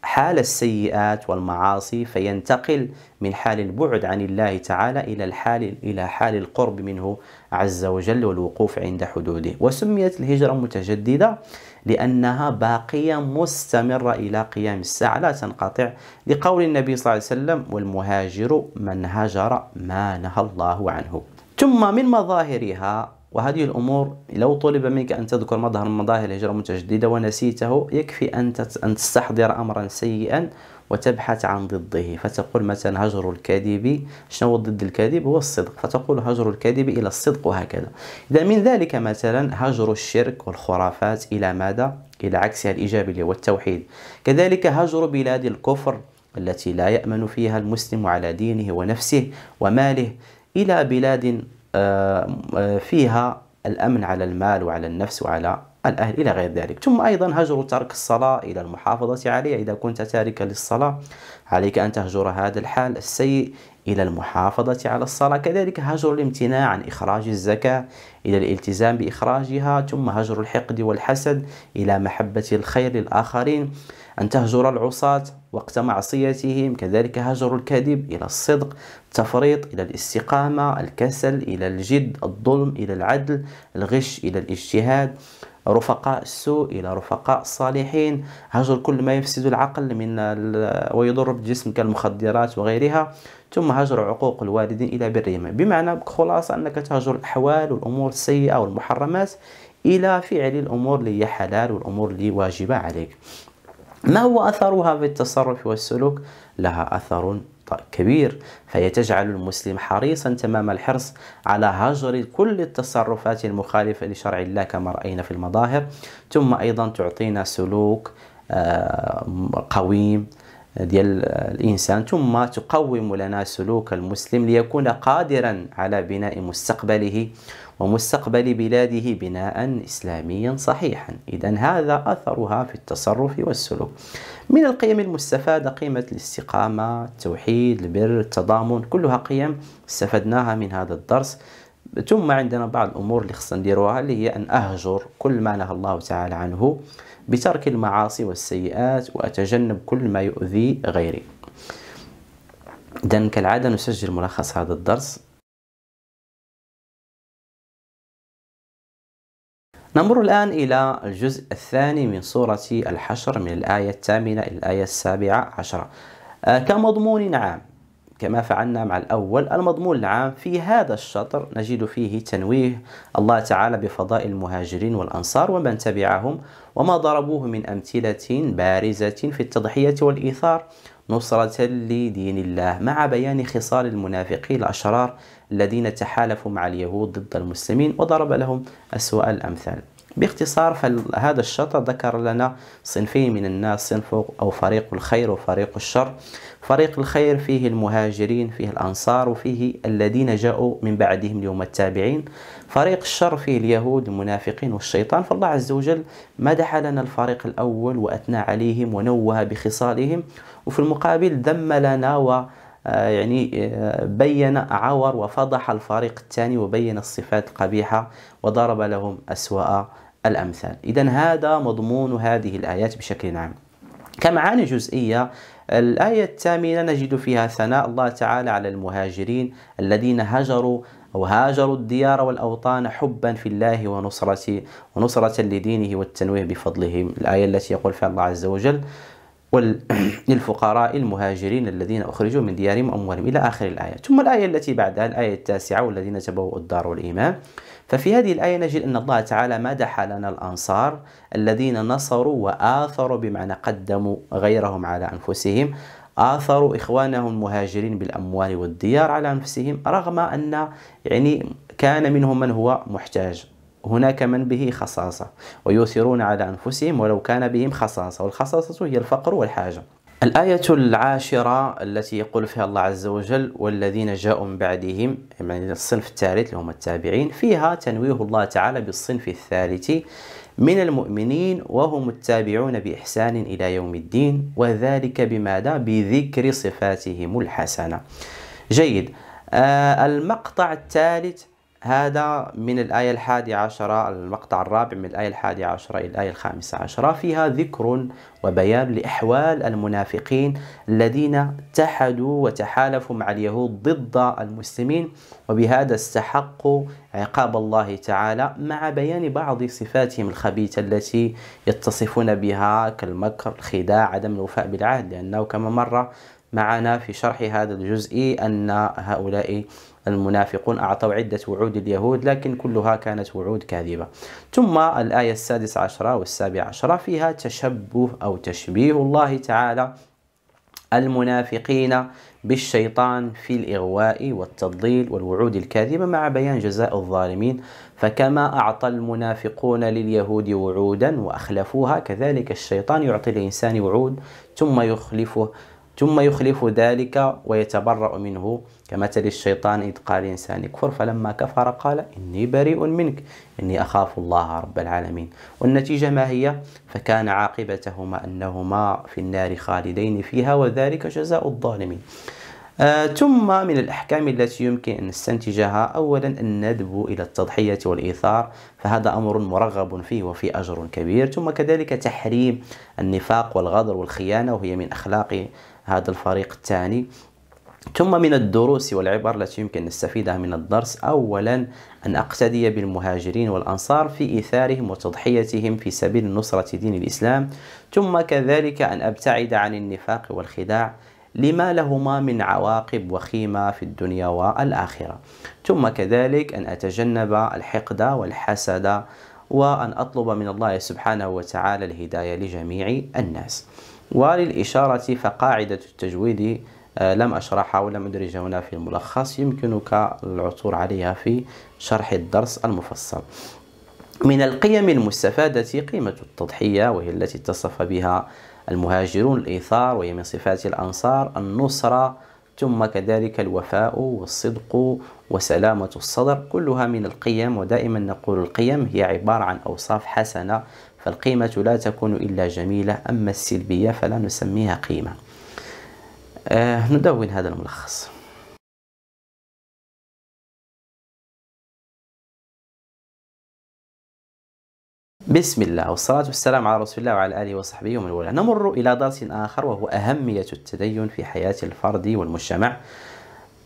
حال السيئات والمعاصي فينتقل من حال البعد عن الله تعالى الى الحال الى حال القرب منه عز وجل والوقوف عند حدوده وسميت الهجره متجدده لأنها باقية مستمرة إلى قيام الساعة لا تنقطع لقول النبي صلى الله عليه وسلم والمهاجر من هجر ما نهى الله عنه ثم من مظاهرها وهذه الأمور لو طلب منك أن تذكر مظهر من مظاهر الهجرة المتجددة ونسيته يكفي أن تستحضر أمرا سيئا وتبحث عن ضده فتقول مثلا هجر الكاذب شنو ضد الكاذب هو الصدق فتقول هجر الكاذب الى الصدق وهكذا اذا من ذلك مثلا هجر الشرك والخرافات الى ماذا الى عكسها الايجابي اللي هو التوحيد كذلك هجر بلاد الكفر التي لا يامن فيها المسلم على دينه ونفسه وماله الى بلاد آه، آه، فيها الامن على المال وعلى النفس وعلى الأهل إلى غير ذلك ثم أيضا هجر ترك الصلاة إلى المحافظة عليها إذا كنت تاركا للصلاة عليك أن تهجر هذا الحال السيء إلى المحافظة على الصلاة كذلك هجر الامتناع عن إخراج الزكاة إلى الالتزام بإخراجها ثم هجر الحقد والحسد إلى محبة الخير للآخرين أن تهجر العصاة وقت معصيتهم كذلك هجر الكذب إلى الصدق التفريط إلى الاستقامة الكسل إلى الجد الظلم إلى العدل الغش إلى الاجتهاد رفقاء السوء إلى رفقاء الصالحين هجر كل ما يفسد العقل من ويضر بالجسم كالمخدرات وغيرها ثم هجر عقوق الوالدين إلى برهما بمعنى خلاصة أنك تهجر الأحوال والأمور السيئة والمحرمات إلى فعل الأمور اللي هي حلال والأمور اللي واجبة عليك ما هو أثرها في التصرف والسلوك؟ لها أثر كبير فهي تجعل المسلم حريصا تمام الحرص على هجر كل التصرفات المخالفة لشرع الله كما رأينا في المظاهر ثم أيضا تعطينا سلوك آه، قويم ديال الانسان ثم تقوم لنا سلوك المسلم ليكون قادرا على بناء مستقبله ومستقبل بلاده بناء إسلاميا صحيحا إذا هذا أثرها في التصرف والسلوك من القيم المستفادة قيمة الاستقامة التوحيد البر التضامن كلها قيم استفدناها من هذا الدرس ثم عندنا بعض الأمور اللي خصنا نديروها اللي هي أن أهجر كل ما نهى الله تعالى عنه بترك المعاصي والسيئات وأتجنب كل ما يؤذي غيري إذا كالعادة نسجل ملخص هذا الدرس نمر الآن إلى الجزء الثاني من سورة الحشر من الآية الثامنة إلى الآية السابعة عشرة آه، كمضمون عام كما فعلنا مع الأول المضمون العام في هذا الشطر نجد فيه تنويه الله تعالى بفضاء المهاجرين والأنصار ومن تبعهم وما ضربوه من أمثلة بارزة في التضحية والإيثار نصرة لدين الله مع بيان خصال المنافقين الأشرار الذين تحالفوا مع اليهود ضد المسلمين وضرب لهم أسوأ الأمثال باختصار فهذا الشطر ذكر لنا صنفين من الناس صنف أو فريق الخير وفريق الشر فريق الخير فيه المهاجرين فيه الأنصار وفيه الذين جاءوا من بعدهم اليوم التابعين فريق الشر فيه اليهود المنافقين والشيطان فالله عز وجل مدح لنا الفريق الأول وأثنى عليهم ونوه بخصالهم وفي المقابل ذم لنا و آه، يعني آه، بين عور وفضح الفريق الثاني وبين الصفات القبيحة وضرب لهم أسوأ الأمثال إذا هذا مضمون هذه الآيات بشكل عام كمعاني جزئية الآية الثامنة نجد فيها ثناء الله تعالى على المهاجرين الذين هجروا أو هاجروا الديار والأوطان حبا في الله ونصرة ونصرة لدينه والتنويه بفضله الآية التي يقول فيها الله عز وجل وللفقراء المهاجرين الذين أخرجوا من ديارهم وأموالهم إلى آخر الآية ثم الآية التي بعدها الآية التاسعة والذين تبوأوا الدار والإيمان ففي هذه الآية نجد أن الله تعالى مدح لنا الأنصار الذين نصروا وآثروا بمعنى قدموا غيرهم على أنفسهم آثروا إخوانهم المهاجرين بالأموال والديار على نفسهم رغم أن يعني كان منهم من هو محتاج هناك من به خصاصة ويؤثرون على أنفسهم ولو كان بهم خصاصة والخصاصة هي الفقر والحاجة الآية العاشرة التي يقول فيها الله عز وجل والذين جاءوا من بعدهم يعني الصنف الثالث اللي هم التابعين فيها تنويه الله تعالى بالصنف الثالث من المؤمنين وهم التابعون بإحسان إلى يوم الدين وذلك بماذا؟ بذكر صفاتهم الحسنة جيد آه المقطع الثالث هذا من الآية الحادية عشرة المقطع الرابع من الآية الحادية عشرة إلى الآية الخامسة عشرة فيها ذكر وبيان لأحوال المنافقين الذين اتحدوا وتحالفوا مع اليهود ضد المسلمين وبهذا استحقوا عقاب الله تعالى مع بيان بعض صفاتهم الخبيثة التي يتصفون بها كالمكر الخداع عدم الوفاء بالعهد لأنه كما مر معنا في شرح هذا الجزء أن هؤلاء المنافقون أعطوا عدة وعود اليهود لكن كلها كانت وعود كاذبة ثم الآية السادسة عشرة والسابعة عشرة فيها تشبه أو تشبيه الله تعالى المنافقين بالشيطان في الإغواء والتضليل والوعود الكاذبة مع بيان جزاء الظالمين فكما أعطى المنافقون لليهود وعودا وأخلفوها كذلك الشيطان يعطي الإنسان وعود ثم يخلفه ثم يخلف ذلك ويتبرأ منه كمثل الشيطان إذ قال إنسان اكفر فلما كفر قال إني بريء منك إني أخاف الله رب العالمين والنتيجة ما هي؟ فكان عاقبتهما أنهما في النار خالدين فيها وذلك جزاء الظالمين آه ثم من الأحكام التي يمكن أن نستنتجها أولا الندب إلى التضحية والإيثار فهذا أمر مرغب فيه وفي أجر كبير ثم كذلك تحريم النفاق والغدر والخيانة وهي من أخلاق هذا الفريق الثاني ثم من الدروس والعبر التي يمكن نستفيدها من الدرس أولا أن أقتدي بالمهاجرين والأنصار في إيثارهم وتضحيتهم في سبيل نصرة دين الإسلام ثم كذلك أن أبتعد عن النفاق والخداع لما لهما من عواقب وخيمة في الدنيا والآخرة ثم كذلك أن أتجنب الحقد والحسد وأن أطلب من الله سبحانه وتعالى الهداية لجميع الناس وللإشارة فقاعدة التجويد آه، لم أشرحها ولم أدرجها هنا في الملخص يمكنك العثور عليها في شرح الدرس المفصل من القيم المستفادة قيمة التضحية وهي التي اتصف بها المهاجرون الإيثار وهي من صفات الأنصار النصرة ثم كذلك الوفاء والصدق وسلامة الصدر كلها من القيم ودائما نقول القيم هي عبارة عن أوصاف حسنة فالقيمة لا تكون إلا جميلة أما السلبية فلا نسميها قيمة آه، ندون هذا الملخص بسم الله والصلاة والسلام على رسول الله وعلى آله وصحبه ومن والاه نمر إلى درس آخر وهو أهمية التدين في حياة الفرد والمجتمع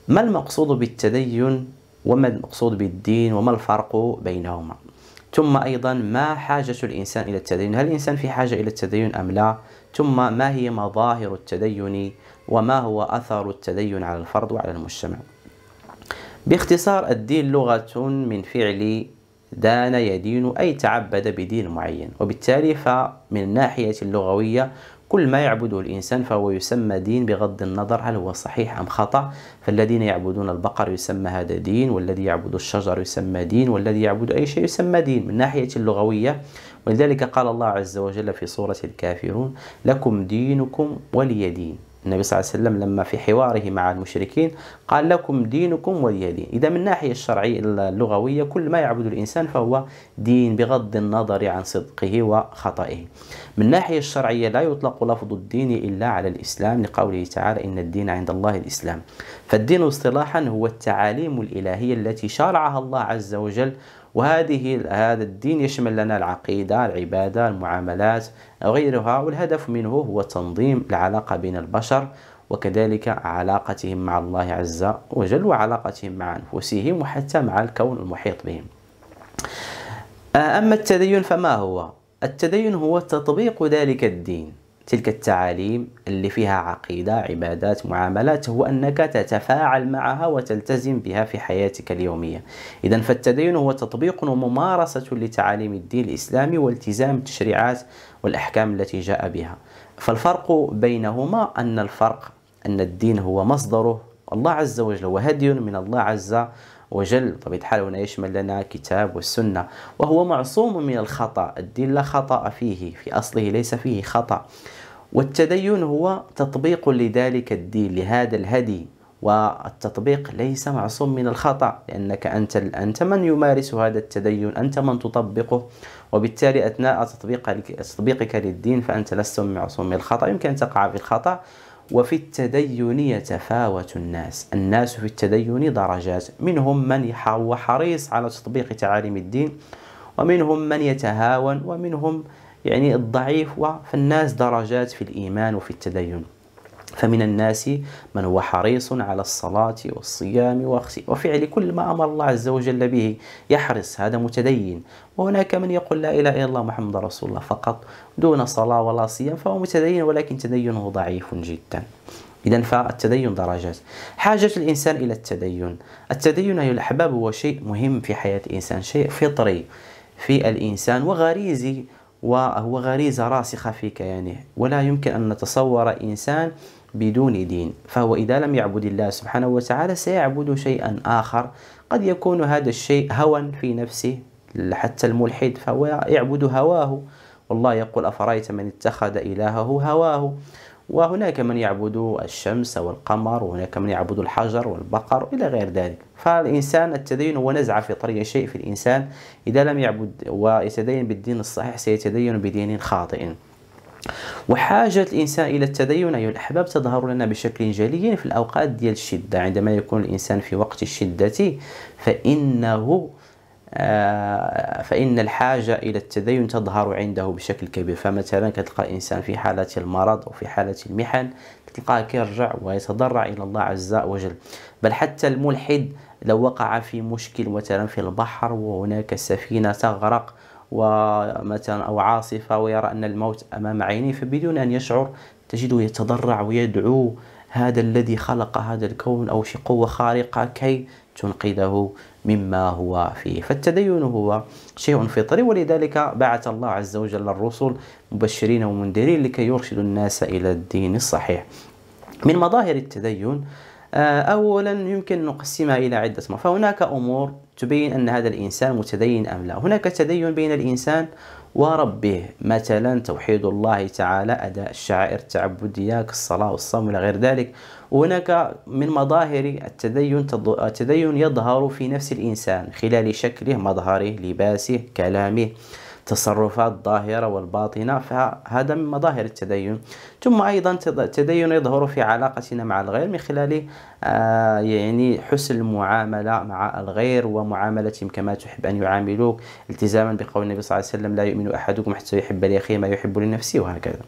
ما المقصود بالتدين وما المقصود بالدين وما الفرق بينهما ثم أيضا ما حاجة الإنسان إلى التدين هل الإنسان في حاجة إلى التدين أم لا ثم ما هي مظاهر التدين وما هو أثر التدين على الفرد وعلى المجتمع باختصار الدين لغة من فعل دان يدين أي تعبد بدين معين وبالتالي فمن الناحية اللغوية كل ما يعبده الإنسان فهو يسمى دين بغض النظر هل هو صحيح أم خطأ فالذين يعبدون البقر يسمى هذا دين والذي يعبد الشجر يسمى دين والذي يعبد أي شيء يسمى دين من ناحية اللغوية ولذلك قال الله عز وجل في سورة الكافرون لكم دينكم ولي دين النبي صلى الله عليه وسلم لما في حواره مع المشركين قال لكم دينكم ولي دين إذا من الناحية الشرعية اللغوية كل ما يعبد الإنسان فهو دين بغض النظر عن صدقه وخطئه من الناحية الشرعية لا يطلق لفظ الدين إلا على الإسلام لقوله تعالى إن الدين عند الله الإسلام فالدين اصطلاحا هو التعاليم الإلهية التي شرعها الله عز وجل وهذه هذا الدين يشمل لنا العقيدة العبادة المعاملات وغيرها والهدف منه هو تنظيم العلاقة بين البشر وكذلك علاقتهم مع الله عز وجل وعلاقتهم مع أنفسهم وحتى مع الكون المحيط بهم آه، أما التدين فما هو؟ التدين هو تطبيق ذلك الدين تلك التعاليم اللي فيها عقيدة عبادات معاملات هو أنك تتفاعل معها وتلتزم بها في حياتك اليومية إذا فالتدين هو تطبيق وممارسة لتعاليم الدين الإسلامي والتزام التشريعات والأحكام التي جاء بها فالفرق بينهما أن الفرق أن الدين هو مصدره الله عز وجل وهدي من الله عز وجل بطبيعة الحال هنا يشمل لنا كتاب والسنة وهو معصوم من الخطأ الدين لا خطأ فيه في أصله ليس فيه خطأ والتدين هو تطبيق لذلك الدين لهذا الهدي والتطبيق ليس معصوم من الخطأ لأنك أنت أنت من يمارس هذا التدين أنت من تطبقه وبالتالي أثناء تطبيقك للدين فأنت لست معصوم من الخطأ يمكن أن تقع في الخطأ وفي التدين يتفاوت الناس الناس في التدين درجات منهم من هو حريص على تطبيق تعاليم الدين ومنهم من يتهاون ومنهم يعني الضعيف فالناس درجات في الإيمان وفي التدين فمن الناس من هو حريص على الصلاة والصيام وفعل كل ما أمر الله عز وجل به يحرص هذا متدين وهناك من يقول لا إله إلا الله محمد رسول الله فقط دون صلاة ولا صيام فهو متدين ولكن تدينه ضعيف جدا إذا فالتدين درجات حاجة الإنسان إلى التدين التدين أيها الأحباب هو شيء مهم في حياة الإنسان شيء فطري في الإنسان وغريزي وهو غريزة راسخة في كيانه ولا يمكن أن نتصور إنسان بدون دين فهو إذا لم يعبد الله سبحانه وتعالى سيعبد شيئا آخر قد يكون هذا الشيء هوى في نفسه حتى الملحد فهو يعبد هواه والله يقول أفرأيت من اتخذ إلهه هواه وهناك من يعبد الشمس والقمر وهناك من يعبد الحجر والبقر إلى غير ذلك فالإنسان التدين هو نزعة فطرية شيء في الإنسان إذا لم يعبد ويتدين بالدين الصحيح سيتدين بدين خاطئ وحاجة الإنسان إلى التدين أيها الأحباب تظهر لنا بشكل جلي في الأوقات ديال الشدة عندما يكون الإنسان في وقت الشدة فإنه آه، فإن الحاجة إلى التدين تظهر عنده بشكل كبير فمثلا كتلقى الإنسان في حالة المرض أو في حالة المحن تلقاه كيرجع ويتضرع إلى الله عز وجل بل حتى الملحد لو وقع في مشكل مثلا في البحر وهناك سفينة تغرق ومثلا أو عاصفة ويرى أن الموت أمام عينيه فبدون أن يشعر تجده يتضرع ويدعو هذا الذي خلق هذا الكون أو شي قوة خارقة كي تنقذه مما هو فيه فالتدين هو شيء فطري ولذلك بعث الله عز وجل الرسل مبشرين ومنذرين لكي يرشدوا الناس إلى الدين الصحيح من مظاهر التدين آه، أولا يمكن أن نقسمها إلى عدة فهناك أمور تبين أن هذا الإنسان متدين أم لا هناك تدين بين الإنسان وربه مثلا توحيد الله تعالى أداء الشعائر التعبدية كالصلاة والصوم إلى غير ذلك وهناك من مظاهر التدين التدين يظهر في نفس الإنسان خلال شكله مظهره لباسه كلامه تصرفات ظاهرة والباطنة فهذا من مظاهر التدين ثم أيضا التدين يظهر في علاقتنا مع الغير من خلال آه، يعني حسن المعاملة مع الغير ومعاملتهم كما تحب أن يعاملوك التزاما بقول النبي صلى الله عليه وسلم لا يؤمن أحدكم حتى يحب لأخيه ما يحب لنفسه وهكذا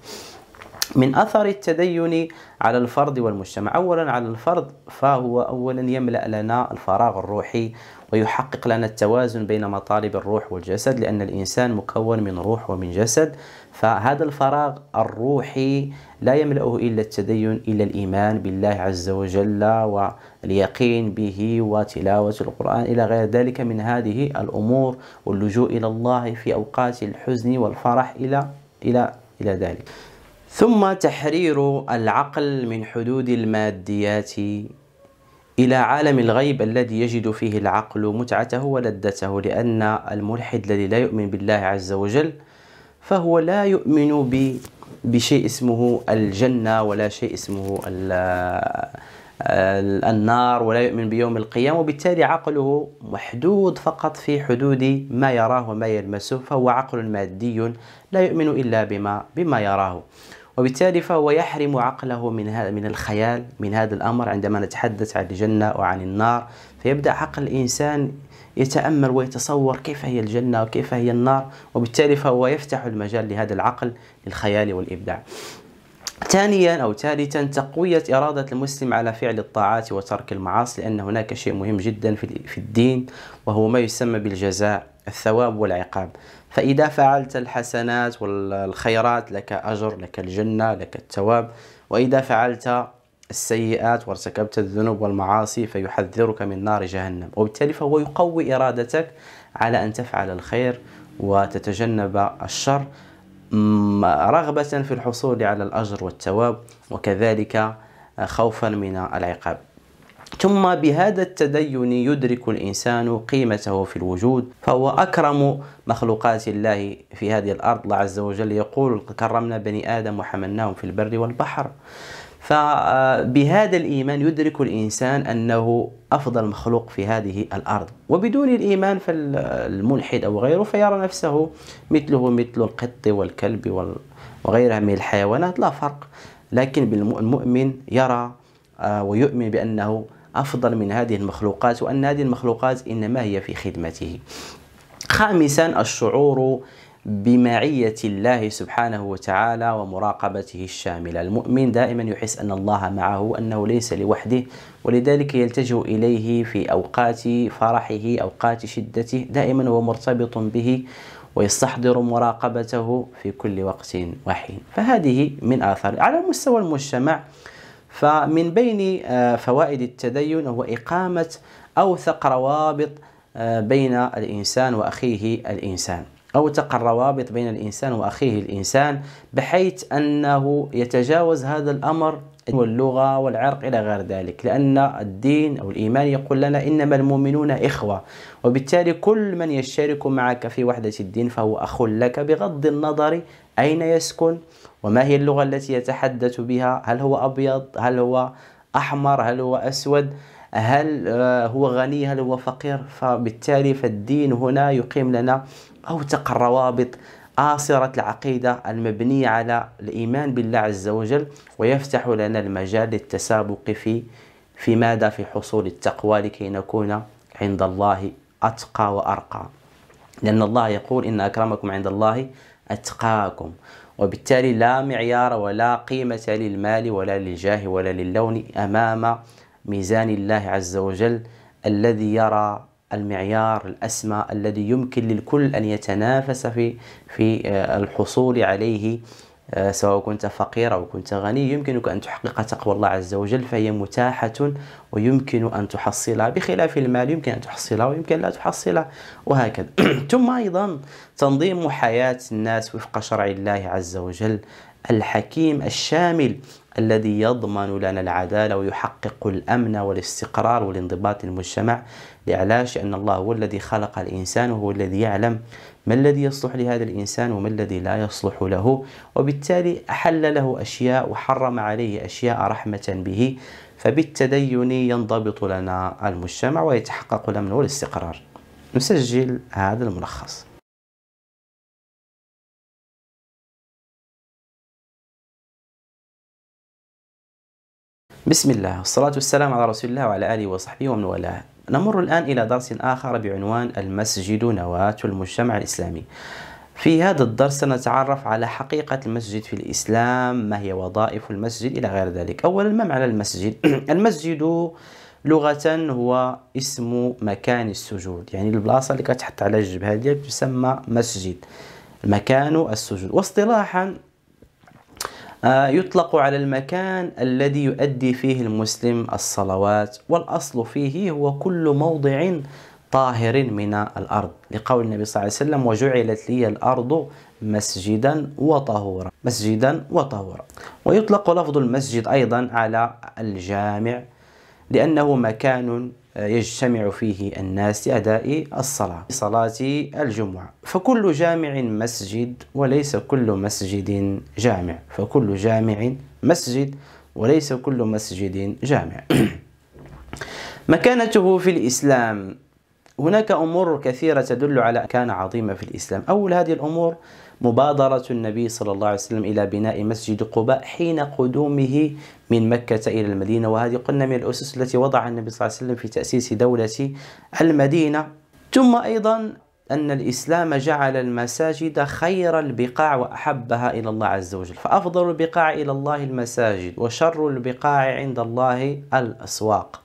من أثر التدين على الفرد والمجتمع أولا على الفرد فهو أولا يملأ لنا الفراغ الروحي ويحقق لنا التوازن بين مطالب الروح والجسد لأن الإنسان مكون من روح ومن جسد فهذا الفراغ الروحي لا يملأه إلا التدين إلا الإيمان بالله عز وجل واليقين به وتلاوة القرآن إلى غير ذلك من هذه الأمور واللجوء إلى الله في أوقات الحزن والفرح إلى إلى إلى ذلك ثم تحرير العقل من حدود الماديات إلى عالم الغيب الذي يجد فيه العقل متعته ولذته لأن الملحد الذي لا يؤمن بالله عز وجل فهو لا يؤمن بشيء اسمه الجنة ولا شيء اسمه النار ولا يؤمن بيوم القيامة وبالتالي عقله محدود فقط في حدود ما يراه وما يلمسه فهو عقل مادي لا يؤمن إلا بما بما يراه وبالتالي فهو يحرم عقله من هذا من الخيال من هذا الامر عندما نتحدث عن الجنه وعن النار فيبدا عقل الانسان يتامل ويتصور كيف هي الجنه وكيف هي النار وبالتالي فهو يفتح المجال لهذا العقل للخيال والابداع. ثانيا او ثالثا تقويه اراده المسلم على فعل الطاعات وترك المعاصي لان هناك شيء مهم جدا في الدين وهو ما يسمى بالجزاء الثواب والعقاب فإذا فعلت الحسنات والخيرات لك أجر لك الجنة لك التواب وإذا فعلت السيئات وارتكبت الذنوب والمعاصي فيحذرك من نار جهنم وبالتالي فهو يقوي إرادتك على أن تفعل الخير وتتجنب الشر رغبة في الحصول على الأجر والتواب وكذلك خوفا من العقاب ثم بهذا التدين يدرك الإنسان قيمته في الوجود فهو أكرم مخلوقات الله في هذه الأرض الله عز وجل يقول كرمنا بني آدم وحملناهم في البر والبحر فبهذا آه، الإيمان يدرك الإنسان أنه أفضل مخلوق في هذه الأرض وبدون الإيمان فالملحد أو غيره فيرى نفسه مثله مثل القط والكلب وغيرها من الحيوانات لا فرق لكن المؤمن يرى آه، ويؤمن بأنه أفضل من هذه المخلوقات وأن هذه المخلوقات إنما هي في خدمته خامسا الشعور بمعية الله سبحانه وتعالى ومراقبته الشاملة المؤمن دائما يحس أن الله معه أنه ليس لوحده ولذلك يلتجئ إليه في أوقات فرحه أوقات شدته دائما هو مرتبط به ويستحضر مراقبته في كل وقت وحين فهذه من آثار على مستوى المجتمع فمن بين آه، فوائد التدين هو إقامة أوثق روابط آه، بين الإنسان وأخيه الإنسان أوثق الروابط بين الإنسان وأخيه الإنسان بحيث أنه يتجاوز هذا الأمر واللغة والعرق إلى غير ذلك لأن الدين أو الإيمان يقول لنا إنما المؤمنون إخوة وبالتالي كل من يشترك معك في وحدة الدين فهو أخ لك بغض النظر أين يسكن وما هي اللغة التي يتحدث بها هل هو أبيض هل هو أحمر هل هو أسود هل آه، هو غني هل هو فقير فبالتالي فالدين هنا يقيم لنا أوثق الروابط آصرة العقيدة المبنية على الإيمان بالله عز وجل ويفتح لنا المجال للتسابق في في ماذا في حصول التقوى لكي نكون عند الله أتقى وأرقى لأن الله يقول إن أكرمكم عند الله أتقاكم وبالتالي لا معيار ولا قيمة للمال ولا للجاه ولا للون أمام ميزان الله عز وجل الذي يرى المعيار الأسمى الذي يمكن للكل أن يتنافس في في آه، الحصول عليه آه، سواء كنت فقير أو كنت غني يمكنك أن تحقق تقوى الله عز وجل فهي متاحة ويمكن أن تحصلها بخلاف المال يمكن أن تحصلها ويمكن لا تحصلها وهكذا ثم أيضا تنظيم حياة الناس وفق شرع الله عز وجل الحكيم الشامل الذي يضمن لنا العدالة ويحقق الأمن والاستقرار والانضباط للمجتمع لعلاش أن الله هو الذي خلق الإنسان وهو الذي يعلم ما الذي يصلح لهذا الإنسان وما الذي لا يصلح له وبالتالي أحل له أشياء وحرم عليه أشياء رحمة به فبالتدين ينضبط لنا المجتمع ويتحقق الأمن والاستقرار نسجل هذا الملخص بسم الله والصلاة والسلام على رسول الله وعلى آله وصحبه ومن والاه نمر الآن إلى درس آخر بعنوان المسجد نواة المجتمع الإسلامي في هذا الدرس سنتعرف على حقيقة المسجد في الإسلام ما هي وظائف المسجد إلى غير ذلك أولا ما معنى المسجد؟ المسجد لغة هو اسم مكان السجود يعني البلاصة اللي كتحط على الجبهة ديالك تسمى مسجد مكان السجود واصطلاحا آه، يطلق على المكان الذي يؤدي فيه المسلم الصلوات والأصل فيه هو كل موضع طاهر من الأرض لقول النبي صلى الله عليه وسلم وجعلت لي الأرض مسجدا وطهورا مسجدا وطهورا ويطلق لفظ المسجد أيضا على الجامع لأنه مكان يجتمع فيه الناس لأداء الصلاة صلاة الجمعة فكل جامع مسجد وليس كل مسجد جامع فكل جامع مسجد وليس كل مسجد جامع مكانته في الإسلام هناك أمور كثيرة تدل على كان عظيمة في الإسلام أول هذه الأمور مبادرة النبي صلى الله عليه وسلم إلى بناء مسجد قباء حين قدومه من مكة إلى المدينة وهذه قلنا من الأسس التي وضعها النبي صلى الله عليه وسلم في تأسيس دولة المدينة ثم أيضا أن الإسلام جعل المساجد خير البقاع وأحبها إلى الله عز وجل فأفضل البقاع إلى الله المساجد وشر البقاع عند الله الأسواق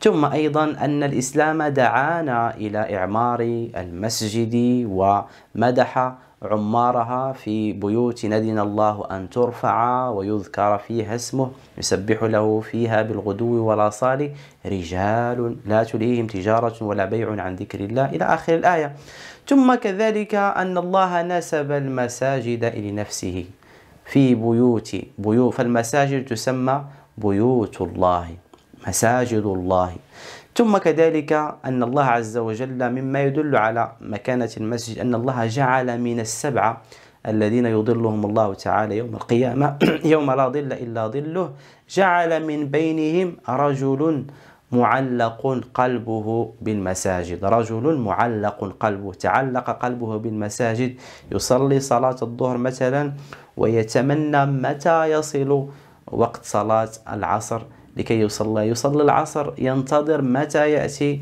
ثم أيضا أن الإسلام دعانا إلى إعمار المسجد ومدح عمارها في بيوت ندن الله أن ترفع ويذكر فيها اسمه يسبح له فيها بالغدو صال رجال لا تليهم تجارة ولا بيع عن ذكر الله إلى آخر الآية ثم كذلك أن الله نسب المساجد لنفسه في بيوت بيوت فالمساجد تسمى بيوت الله مساجد الله ثم كذلك أن الله عز وجل مما يدل على مكانة المسجد أن الله جعل من السبعة الذين يضلهم الله تعالى يوم القيامة يوم لا ظل إلا ظله جعل من بينهم رجل معلق قلبه بالمساجد رجل معلق قلبه تعلق قلبه بالمساجد يصلي صلاة الظهر مثلا ويتمنى متى يصل وقت صلاة العصر لكي يصلى يصلي العصر ينتظر متى يأتي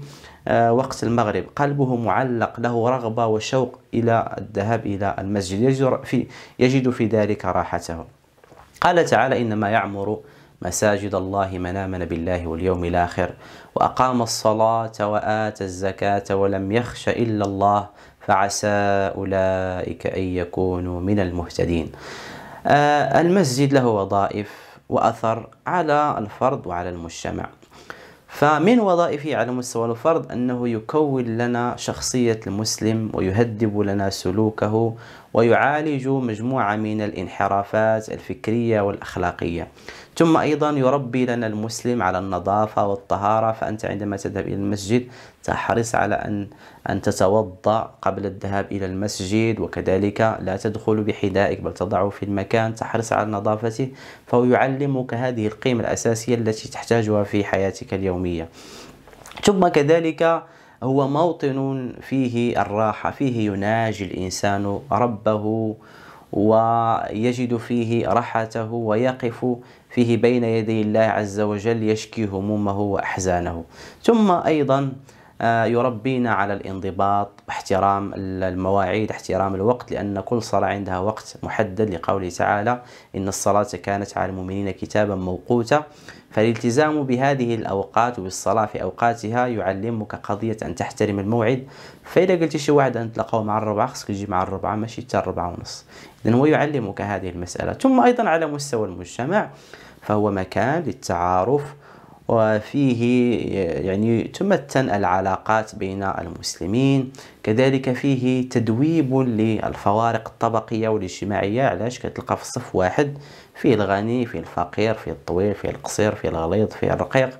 آه، وقت المغرب قلبه معلق له رغبة وشوق إلى الذهاب إلى المسجد في يجد في ذلك راحته قال تعالى إنما يعمر مساجد الله من آمن بالله واليوم الآخر وأقام الصلاة وآتى الزكاة ولم يخش إلا الله فعسى أولئك أن يكونوا من المهتدين آه، المسجد له وظائف وأثر على الفرد وعلى المجتمع فمن وظائفه على مستوى الفرد أنه يكون لنا شخصية المسلم ويهدب لنا سلوكه ويعالج مجموعة من الانحرافات الفكرية والأخلاقية ثم أيضا يربي لنا المسلم على النظافة والطهارة فأنت عندما تذهب إلى المسجد تحرص على أن أن تتوضأ قبل الذهاب إلى المسجد وكذلك لا تدخل بحذائك بل تضعه في المكان تحرص على نظافته فهو يعلمك هذه القيم الأساسية التي تحتاجها في حياتك اليومية ثم كذلك هو موطن فيه الراحة فيه يناجي الإنسان ربه ويجد فيه راحته ويقف فيه بين يدي الله عز وجل يشكي همومه وأحزانه ثم أيضا آه، يربينا على الانضباط احترام المواعيد احترام الوقت لأن كل صلاة عندها وقت محدد لقوله تعالى إن الصلاة كانت على المؤمنين كتابا موقوتا فالالتزام بهذه الأوقات وبالصلاة في أوقاتها يعلمك قضية أن تحترم الموعد فإذا قلت شي واحد أن تلقاو مع الربعة خصك تجي مع الربعة ماشي حتى الربعة ونص إذن هو يعلمك هذه المسألة ثم أيضا على مستوى المجتمع فهو مكان للتعارف وفيه يعني تمتن العلاقات بين المسلمين كذلك فيه تدويب للفوارق الطبقية والاجتماعية علاش كتلقى في الصف واحد فيه الغني فيه الفقير فيه الطويل فيه القصير فيه الغليظ فيه الرقيق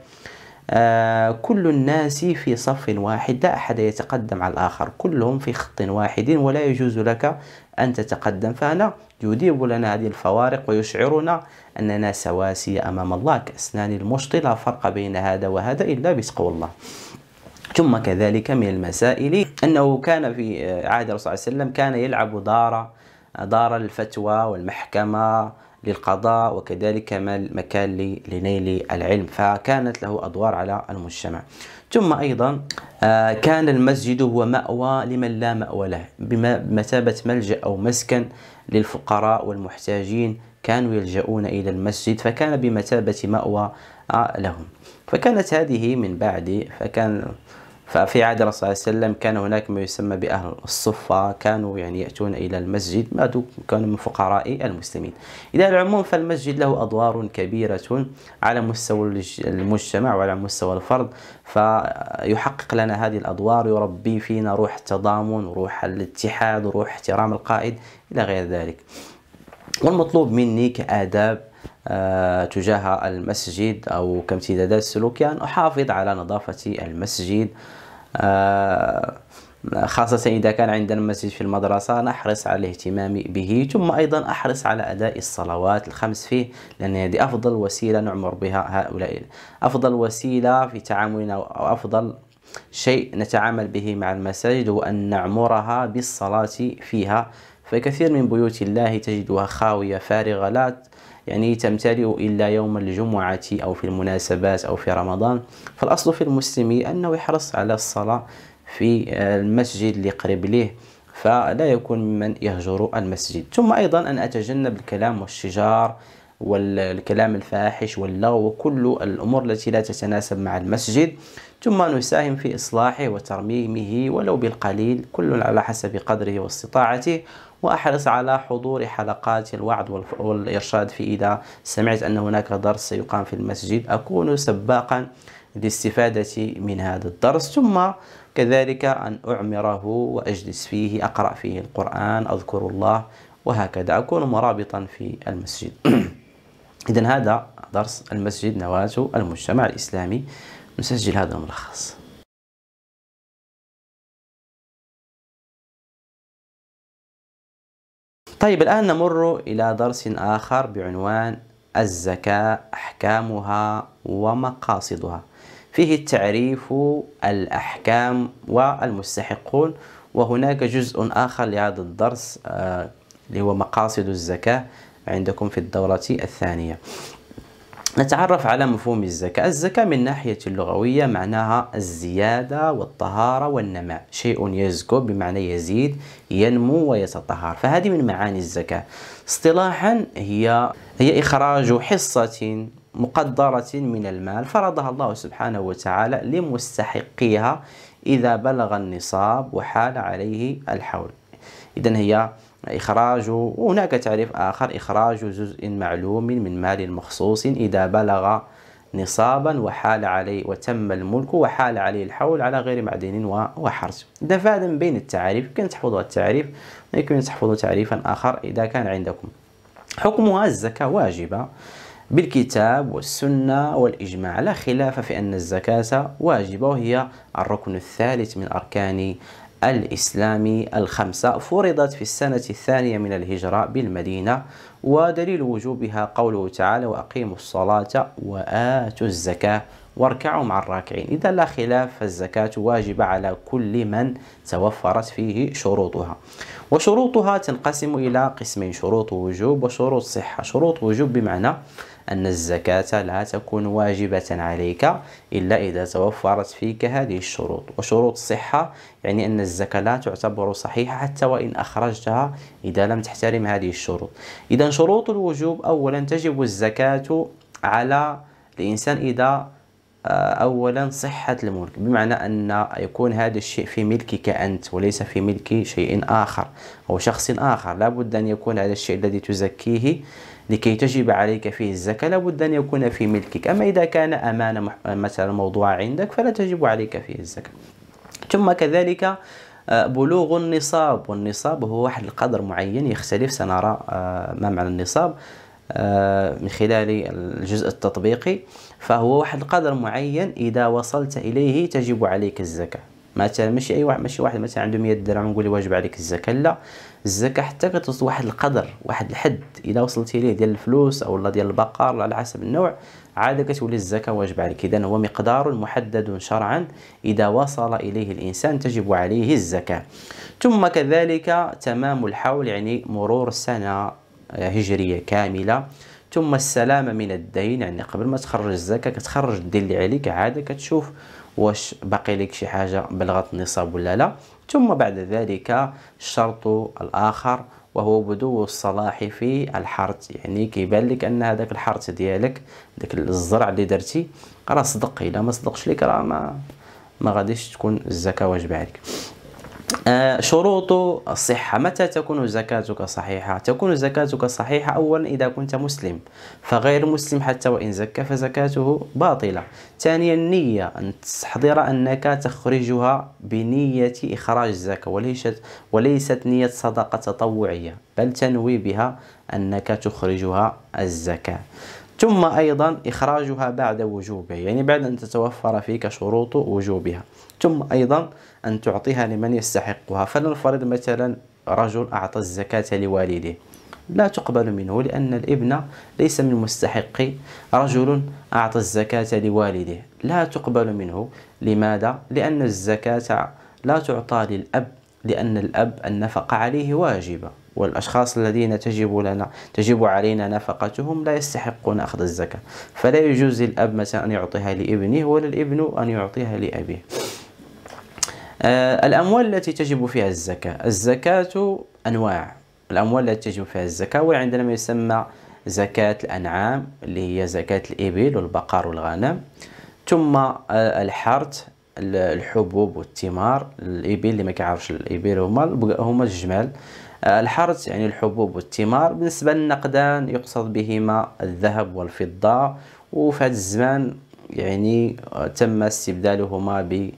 آه كل الناس في صف واحد لا أحد يتقدم على الآخر كلهم في خط واحد ولا يجوز لك أن تتقدم فأنا يذيب لنا هذه الفوارق ويشعرنا أننا سواسية أمام الله كأسنان المشط لا فرق بين هذا وهذا إلا بسقو الله ثم كذلك من المسائل أنه كان في آه، عهد الرسول صلى الله عليه وسلم كان يلعب دار دار الفتوى والمحكمة للقضاء وكذلك مكان لنيل العلم فكانت له أدوار على المجتمع ثم أيضا آه، كان المسجد هو مأوى لمن لا مأوى له بمثابة ملجأ أو مسكن للفقراء والمحتاجين كانوا يلجؤون إلى المسجد فكان بمثابة مأوى آه، لهم فكانت هذه من بعد فكان ففي عهد الرسول صلى الله عليه وسلم كان هناك ما يسمى بأهل الصفة كانوا يعني يأتون إلى المسجد ماتوا كانوا من فقراء المسلمين إذا العموم فالمسجد له أدوار كبيرة على مستوى المجتمع وعلى مستوى الفرد فيحقق لنا هذه الأدوار يربي فينا روح التضامن روح الاتحاد روح احترام القائد إلى غير ذلك والمطلوب مني كآداب آه، تجاه المسجد أو كامتدادات سلوكية يعني أن أحافظ على نظافة المسجد آه، خاصة إذا كان عندنا مسجد في المدرسة نحرص على الاهتمام به ثم أيضا أحرص على أداء الصلوات الخمس فيه لأن هذه أفضل وسيلة نعمر بها هؤلاء أفضل وسيلة في تعاملنا أو أفضل شيء نتعامل به مع المساجد هو أن نعمرها بالصلاة فيها فكثير من بيوت الله تجدها خاوية فارغة لا يعني تمتلئ إلا يوم الجمعة أو في المناسبات أو في رمضان فالأصل في المسلم أنه يحرص على الصلاة في المسجد اللي قريب ليه فلا يكون ممن يهجر المسجد ثم أيضا أن أتجنب الكلام والشجار والكلام الفاحش واللغو وكل الأمور التي لا تتناسب مع المسجد ثم نساهم في إصلاحه وترميمه ولو بالقليل كل على حسب قدره واستطاعته وأحرص على حضور حلقات الوعد والإرشاد في إذا سمعت أن هناك درس سيقام في المسجد أكون سباقا لاستفاده من هذا الدرس ثم كذلك أن أعمره وأجلس فيه أقرأ فيه القرآن أذكر الله وهكذا أكون مرابطا في المسجد إذا هذا درس المسجد نواة المجتمع الإسلامي نسجل هذا الملخص طيب الآن نمر إلى درس آخر بعنوان الزكاة أحكامها ومقاصدها فيه التعريف الأحكام والمستحقون وهناك جزء آخر لهذا الدرس آه، اللي هو مقاصد الزكاة عندكم في الدورة الثانية نتعرف على مفهوم الزكاة الزكاة من ناحية اللغوية معناها الزيادة والطهارة والنماء شيء يزكو بمعنى يزيد ينمو ويتطهر فهذه من معاني الزكاة اصطلاحا هي هي إخراج حصة مقدرة من المال فرضها الله سبحانه وتعالى لمستحقيها إذا بلغ النصاب وحال عليه الحول إذا هي إخراج وهناك تعريف آخر إخراج جزء معلوم من مال مخصوص إذا بلغ نصابا وحال عليه وتم الملك وحال عليه الحول على غير معدن وحرس إذا فهذا من بين التعاريف يمكن تحفظوا التعريف ويمكن تحفظوا تعريفا آخر إذا كان عندكم حكمها الزكاة واجبة بالكتاب والسنة والإجماع لا خلاف في أن الزكاة واجبة وهي الركن الثالث من أركان الإسلامي الخمسة فرضت في السنة الثانية من الهجرة بالمدينة ودليل وجوبها قوله تعالى وأقيموا الصلاة وآتوا الزكاة واركعوا مع الراكعين إذا لا خلاف فالزكاة واجبة على كل من توفرت فيه شروطها وشروطها تنقسم إلى قسمين شروط وجوب وشروط صحة شروط وجوب بمعنى أن الزكاة لا تكون واجبة عليك إلا إذا توفرت فيك هذه الشروط وشروط الصحة يعني أن الزكاة لا تعتبر صحيحة حتى وإن أخرجتها إذا لم تحترم هذه الشروط إذا شروط الوجوب أولا تجب الزكاة على الإنسان إذا آه، أولا صحة الملك بمعنى أن يكون هذا الشيء في ملكك أنت وليس في ملك شيء آخر أو شخص آخر لابد أن يكون هذا الشيء الذي تزكيه لكي تجب عليك فيه الزكاة لابد أن يكون في ملكك أما إذا كان أمانة مثلا موضوعة عندك فلا تجب عليك فيه الزكاة ثم كذلك آه، بلوغ النصاب والنصاب هو واحد القدر معين يختلف سنرى آه، ما معنى النصاب آه، من خلال الجزء التطبيقي فهو واحد القدر معين إذا وصلت إليه تجب عليك الزكاة مثلا ماشي أي واحد ماشي واحد مثلا عنده 100 درهم نقول له واجب عليك الزكاة لا الزكاه حتى كتوصل واحد القدر واحد الحد الا وصلتي ليه ديال الفلوس او لا ديال البقر على حسب النوع عادة كتولي الزكاه واجب عليك اذا هو مقدار محدد شرعا اذا وصل اليه الانسان تجب عليه الزكاه ثم كذلك تمام الحول يعني مرور سنه هجريه كامله ثم السلامه من الدين يعني قبل ما تخرج الزكاه كتخرج الدين اللي عليك عادة كتشوف واش باقي لك شي حاجه بلغت النصاب ولا لا ثم بعد ذلك الشرط الآخر وهو بدو الصلاح في الحرث يعني كيبان لك ان هذاك الحرث ديالك داك الزرع اللي درتي راه صدق الا ما صدقش لك راه ما ما غاديش تكون الزكاه واجبه عليك آه، شروط الصحة متى تكون زكاتك صحيحة؟ تكون زكاتك صحيحة أولا إذا كنت مسلم فغير مسلم حتى وإن زكى فزكاته باطلة ثانيا النية أن تحضر أنك تخرجها بنية إخراج الزكاة وليست, وليست نية صدقة تطوعية بل تنوي بها أنك تخرجها الزكاة ثم أيضا إخراجها بعد وجوبها يعني بعد أن تتوفر فيك شروط وجوبها ثم أيضا أن تعطيها لمن يستحقها فلنفرض مثلا رجل أعطى الزكاة لوالده لا تقبل منه لأن الابن ليس من مستحق رجل أعطى الزكاة لوالده لا تقبل منه لماذا؟ لأن الزكاة لا تعطى للأب لأن الأب النفقة عليه واجبة والأشخاص الذين تجب لنا تجب علينا نفقتهم لا يستحقون أخذ الزكاة فلا يجوز للأب مثلا أن يعطيها لابنه ولا الابن أن يعطيها لأبيه آه، الأموال التي تجب فيها الزكاة الزكاة أنواع الأموال التي تجب فيها الزكاة وعندنا ما يسمى زكاة الأنعام اللي هي زكاة الإبل والبقر والغنم ثم آه، الحرث الحبوب والثمار الإبل اللي ما كيعرفش الإبل هما هما الجمال آه، الحرث يعني الحبوب والثمار بالنسبة للنقدان يقصد بهما الذهب والفضة وفي هذا الزمان يعني تم استبدالهما ب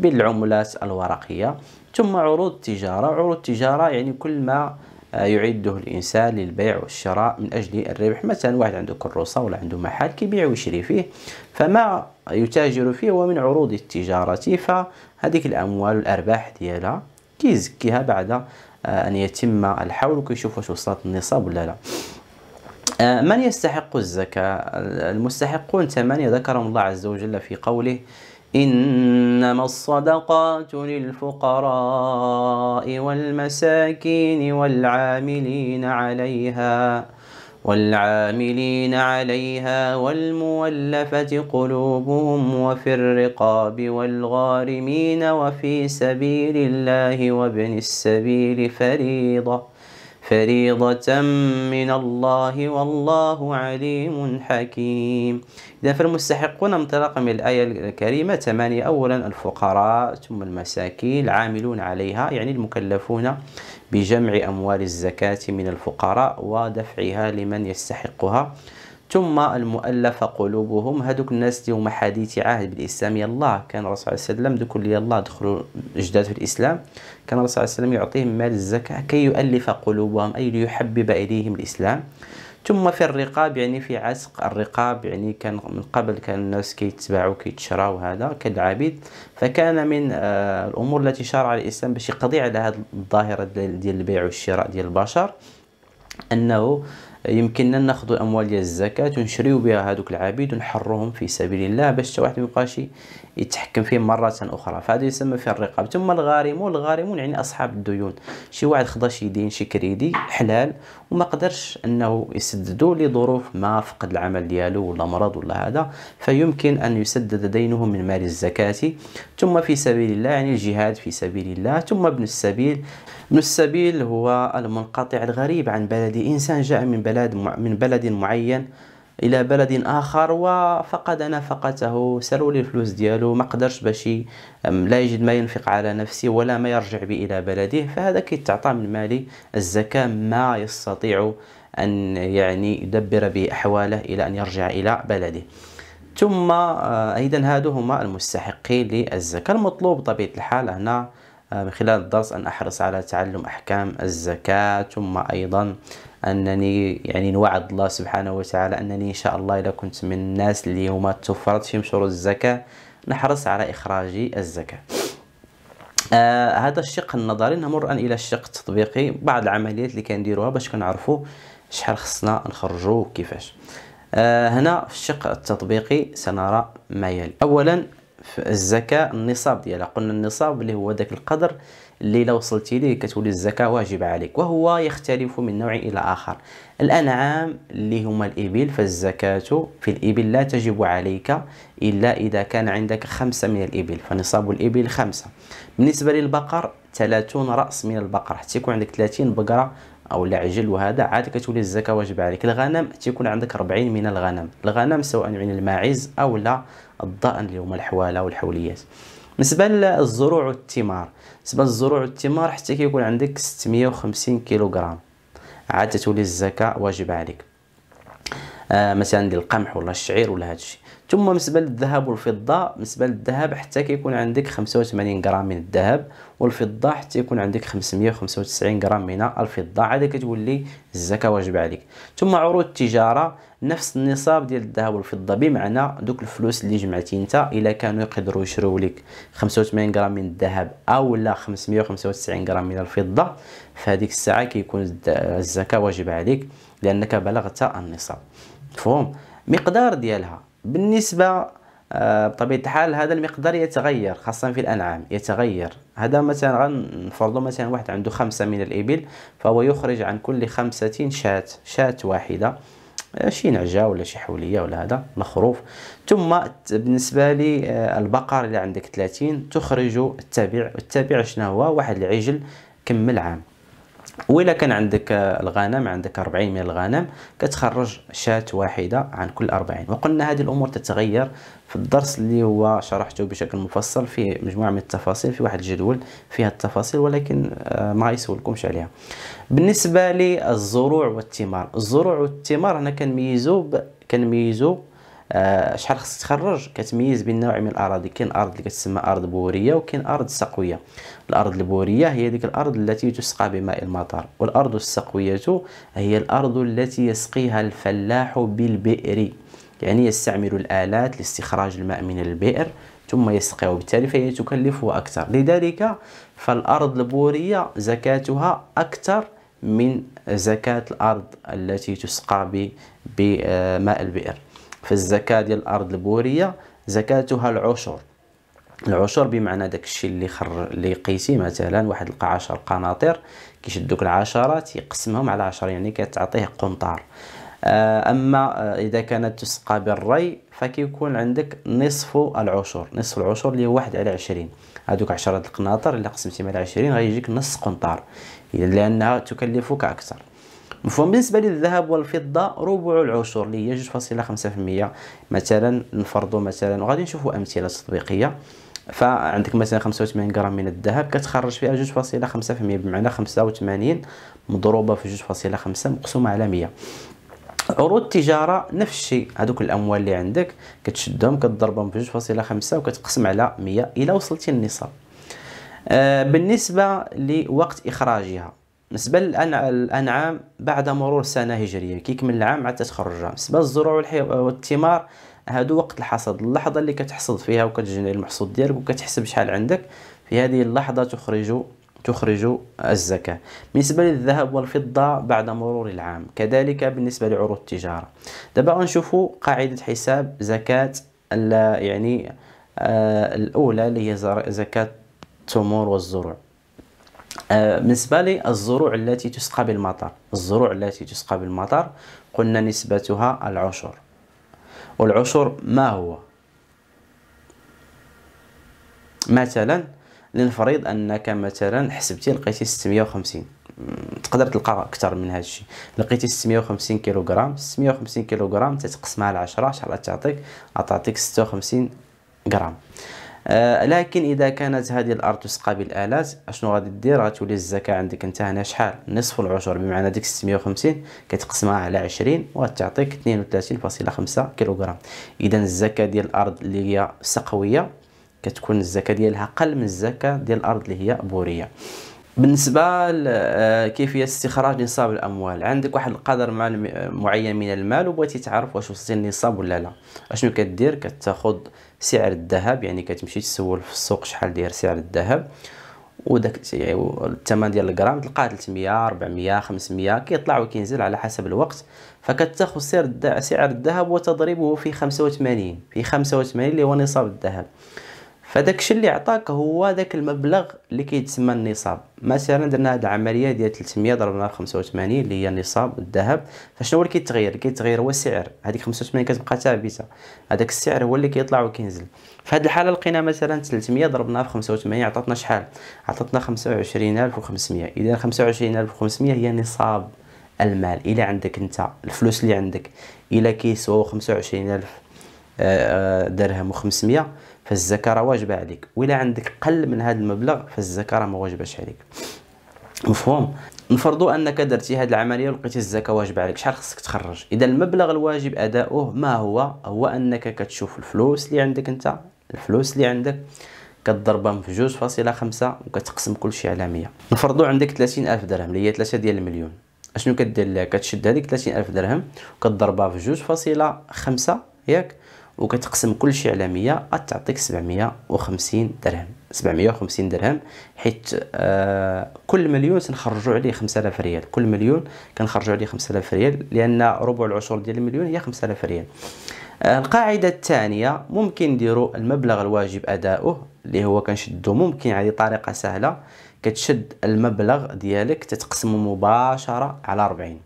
بالعملات الورقية ثم عروض التجارة عروض التجارة يعني كل ما آه، يعده الانسان للبيع والشراء من اجل الربح مثلا واحد عنده كروسه ولا عنده محل كيبيع ويشري فيه فما يتاجر فيه هو من عروض التجاره فهذيك الاموال والارباح ديالها كيزكيها بعد آه، ان يتم الحول وكيشوف واش وصلت النصاب ولا لا آه، من يستحق الزكاه المستحقون ثمانيه ذكرهم الله عز وجل في قوله إنما الصدقات للفقراء والمساكين والعاملين عليها والعاملين عليها والمولفة قلوبهم وفي الرقاب والغارمين وفي سبيل الله وابن السبيل فريضة فريضة من الله والله عليم حكيم إذا فالمستحقون من الآية الكريمة ثمانية أولا الفقراء ثم المساكين العاملون عليها يعني المكلفون بجمع أموال الزكاة من الفقراء ودفعها لمن يستحقها ثم المؤلفة قلوبهم هذوك الناس اللي هما حديثي عهد بالإسلام يلاه كان الرسول صلى الله عليه وسلم دوك اللي يلاه دخلوا جداد في الإسلام كان الرسول صلى الله عليه وسلم يعطيهم مال الزكاة كي يؤلف قلوبهم أي ليحبب إليهم الإسلام ثم في الرقاب يعني في عسق الرقاب يعني كان من قبل كان الناس كيتباعوا كيتشراو هذا كالعبيد فكان من آه الامور التي شرع الاسلام باش يقضي على هذه الظاهره ديال البيع والشراء ديال البشر انه يمكننا ناخذ الاموال ديال الزكاه ونشريو بها هذوك العبيد ونحروهم في سبيل الله باش حتى واحد ما يبقاش يتحكم فيه مره اخرى فهذا يسمى في الرقاب ثم الغارمون الغارمون يعني اصحاب الديون شي واحد خدا شي دين شي كريدي حلال وما قدرش انه يسددو لظروف ما فقد العمل ديالو ولا مرض ولا هذا فيمكن ان يسدد دينه من مال الزكاه ثم في سبيل الله يعني الجهاد في سبيل الله ثم ابن السبيل ابن السبيل هو المنقطع الغريب عن بلده إنسان جاء من بلد من بلد معين الى بلد اخر وفقد نفقته سروا لي الفلوس ديالو ما قدرش باش لا يجد ما ينفق على نفسه ولا ما يرجع به الى بلده فهذا كيتعطى من مالي الزكاه ما يستطيع ان يعني يدبر به احواله الى ان يرجع الى بلده ثم ايضا آه، هادو هما المستحقين للزكاه المطلوب بطبيعه الحال هنا آه، من خلال الدرس أن أحرص على تعلم أحكام الزكاة ثم أيضا أنني يعني نوعد الله سبحانه وتعالى أنني إن شاء الله إذا كنت من الناس اللي هما توفرت فيهم شروط الزكاة نحرص على إخراج الزكاة آه هذا الشق النظري نمر أن إلى الشق التطبيقي بعض العمليات اللي كنديروها باش كنعرفوا شحال خصنا نخرجوا وكيفاش آه هنا في الشق التطبيقي سنرى ما يلي أولا في الزكاه النصاب ديالها قلنا النصاب اللي هو ذاك القدر اللي لو وصلتي ليه كتولي الزكاه واجبه عليك وهو يختلف من نوع الى اخر الانعام اللي هما الابل فالزكاه في الابل لا تجب عليك الا اذا كان عندك خمسة من الابل فنصاب الابل خمسة بالنسبه للبقر 30 راس من البقر حتى يكون عندك 30 بقره او العجل وهذا عاد كتولي الزكاه واجبه عليك الغنم تيكون عندك 40 من الغنم الغنم سواء من الماعز او لا الضأن اللي هما الحوالة والحوليات بالنسبه للزروع والثمار بالنسبه للزروع والثمار حتى كيكون عندك 650 كيلوغرام عاد تولي الزكاه واجبه عليك آه مثلا ديال القمح ولا الشعير ولا هادشي ثم بالنسبه للذهب والفضه بالنسبه للذهب حتى كيكون عندك 85 غرام من الذهب والفضه حتى يكون عندك 595 غرام من الفضه عاد كتولي الزكاه واجبه عليك ثم عروض التجاره نفس النصاب ديال الذهب والفضه بمعنى دوك الفلوس اللي جمعتي انت الا كانوا يقدروا يشريو لك 85 غرام من الذهب او لا 595 غرام من الفضه فهذيك الساعه كيكون الزكاه واجبه عليك لانك بلغت النصاب مفهوم مقدار ديالها بالنسبه آه، بطبيعه الحال هذا المقدار يتغير خاصه في الانعام يتغير هذا مثلا غنفرضوا مثلا واحد عنده خمسة من الإبل فهو يخرج عن كل خمسة شاة شاة واحدة آه، شي نعجة ولا شي حولية ولا هذا مخروف ثم بالنسبة لي آه، البقر اللي عندك 30 تخرج التابع التابع شنو هو واحد العجل كمل عام وإلا كان عندك آه، الغنم عندك 40 من الغنم كتخرج شاة واحدة عن كل 40 وقلنا هذه الأمور تتغير في الدرس اللي هو شرحته بشكل مفصل فيه مجموعة من التفاصيل في واحد الجدول فيها التفاصيل ولكن آه، ما يسولكمش عليها بالنسبة للزروع والثمار الزروع والثمار هنا كنميزو كنميزو آه، شحال خص تخرج كتميز بين نوع من الاراضي كاين ارض اللي كتسمى ارض بوريه وكاين ارض سقويه الارض البوريه هي ديك الارض التي تسقى بماء المطر والارض السقويه هي الارض التي يسقيها الفلاح بالبئر يعني يستعمل الآلات لاستخراج الماء من البئر ثم يسقيه وبالتالي فهي تكلفه أكثر لذلك فالأرض البورية زكاتها أكثر من زكاة الأرض التي تسقى بماء البئر فالزكاة ديال الأرض البورية زكاتها العشر العشر بمعنى داك الشيء اللي خر اللي قيسي مثلا واحد لقى 10 قناطر كيشد دوك العشرات يقسمهم على 10 يعني كتعطيه قنطار آه، اما آه، اذا كانت تسقى بالري فكيكون عندك نصف العشر نصف العشر اللي هو 1 على 20 هذوك 10 القناطر اللي قسمتي على 20 غيجيك نص قنطار لانها تكلفك اكثر مفهوم بالنسبه للذهب والفضه ربع العشر اللي هي 2.5% مثلا نفرضوا مثلا وغادي نشوفوا امثله تطبيقيه فعندك مثلا 85 غرام من الذهب كتخرج فيها 2.5% بمعنى 85 مضروبه في 2.5 مقسومه على 100 عروض التجاره نفس الشيء هذوك الاموال اللي عندك كتشدهم كتضربهم ب 2.5 وكتقسم على 100 الى وصلتي للنصاب آه، بالنسبه لوقت اخراجها بالنسبه للانعام بعد مرور سنه هجريه كيكمل العام عاد تخرجها بالنسبه للزروع والثمار هادو وقت الحصد اللحظه اللي كتحصد فيها وكتجني المحصول ديالك وكتحسب شحال عندك في هذه اللحظه تخرج تخرج الزكاة بالنسبة للذهب والفضة بعد مرور العام كذلك بالنسبة لعروض التجارة دابا غنشوفوا قاعدة حساب زكاة يعني آه الأولى اللي هي زكاة التمور والزروع آه بالنسبة للزروع التي تسقى بالمطر الزروع التي تسقى بالمطر قلنا نسبتها العشر والعشر ما هو مثلا لنفرض انك مثلا حسبتي لقيتي 650 تقدر تلقى اكثر من هذا الشيء لقيتي 650 كيلوغرام 650 كيلوغرام تتقسمها على 10 شحال تعطيك تعطيك 56 غرام آه لكن اذا كانت هذه الارض تسقى بالالات اشنو غادي دير غتولي الزكاه عندك انت هنا شحال نصف العشر بمعنى ديك 650 كتقسمها على 20 وتعطيك 32.5 كيلوغرام اذا الزكاه ديال الارض اللي هي سقويه كتكون الزكاه ديالها اقل من الزكاه ديال الارض اللي هي بوريه بالنسبه لكيفيه آه، استخراج نصاب الاموال عندك واحد القدر معين من المال وبغيتي تعرف واش وصلتي النصاب ولا لا اشنو كدير كتاخذ سعر الذهب يعني كتمشي تسول في السوق شحال داير سعر الذهب وداك يعني الثمن ديال الغرام تلقاه 300 400 500 كيطلع وكينزل على حسب الوقت فكتاخذ سعر سعر الذهب وتضربه في 85 في 85 اللي هو نصاب الذهب فداك الشيء اللي عطاك هو داك المبلغ اللي كيتسمى النصاب مثلا درنا هاد العمليه ديال 300 ضربنا 85 اللي هي النصاب الذهب فشنو هو اللي كيتغير كيتغير هو السعر هذيك 85 كتبقى ثابته هذاك السعر هو اللي كيطلع وكينزل في هذه الحاله لقينا مثلا 300 ضربناها في 85 عطاتنا شحال عطاتنا 25500 اذا 25500 هي نصاب المال الا عندك انت الفلوس اللي عندك الا كيسواو 25000 آه، آه، درهم و500 فالزكاة واجبة عليك ولا عندك قل من هذا المبلغ فالزكاة ما واجباش عليك مفهوم نفرضوا انك درتي هذه العمليه ولقيتي الزكاه واجبه عليك شحال خصك تخرج اذا المبلغ الواجب اداؤه ما هو هو انك كتشوف الفلوس اللي عندك انت الفلوس اللي عندك كتضربهم في جوج فاصلة خمسة وكتقسم كل شيء على مية نفرضوا عندك ثلاثين ألف درهم اللي هي ثلاثة ديال المليون اشنو كدير كتشد هذيك ثلاثين ألف درهم وكتضربها في جوج فاصلة خمسة ياك وكتقسم كلشي على 100 غتعطيك 750 درهم 750 درهم حيت آه كل مليون تنخرجوا عليه 5000 ريال كل مليون كنخرجوا عليه 5000 ريال لان ربع العشر ديال المليون هي 5000 ريال آه القاعده الثانيه ممكن نديروا المبلغ الواجب اداؤه اللي هو كنشدو ممكن هذه طريقه سهله كتشد المبلغ ديالك تتقسمه مباشره على 40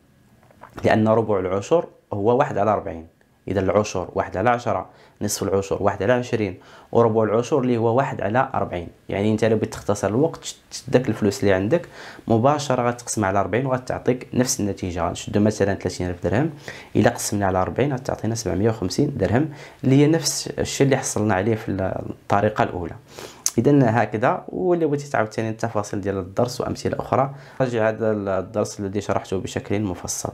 لان ربع العشر هو واحد على 40 إذا العشر واحد على عشرة نصف العشر واحد على عشرين وربع العشر اللي هو واحد على أربعين يعني أنت لو بغيت تختصر الوقت داك الفلوس اللي عندك مباشرة غتقسم على أربعين وغتعطيك نفس النتيجة غنشدو مثلا ثلاثين ألف درهم إلا قسمنا على أربعين غتعطينا سبعمية وخمسين درهم اللي هي نفس الشيء اللي حصلنا عليه في الطريقة الأولى اذا هكذا واللي بغيتي تعاود ثاني التفاصيل ديال الدرس وامثله اخرى راجع هذا الدرس الذي شرحته بشكل مفصل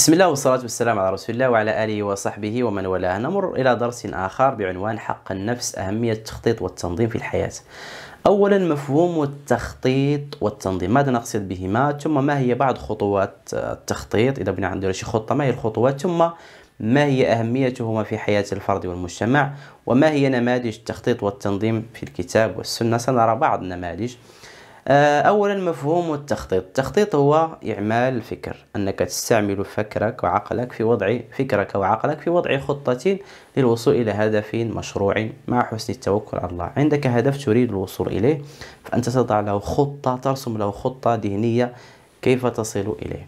بسم الله والصلاة والسلام على رسول الله وعلى آله وصحبه ومن والاه نمر إلى درس آخر بعنوان حق النفس أهمية التخطيط والتنظيم في الحياة أولا مفهوم التخطيط والتنظيم ماذا نقصد بهما ثم ما هي بعض خطوات التخطيط إذا بنا عندنا شي خطة ما هي الخطوات ثم ما هي أهميتهما في حياة الفرد والمجتمع وما هي نماذج التخطيط والتنظيم في الكتاب والسنة سنرى بعض النماذج آه، أولا مفهوم التخطيط التخطيط هو إعمال الفكر أنك تستعمل فكرك وعقلك في وضع فكرك وعقلك في وضع خطة للوصول إلى هدف مشروع مع حسن التوكل على الله عندك هدف تريد الوصول إليه فأنت تضع له خطة ترسم له خطة ذهنية كيف تصل إليه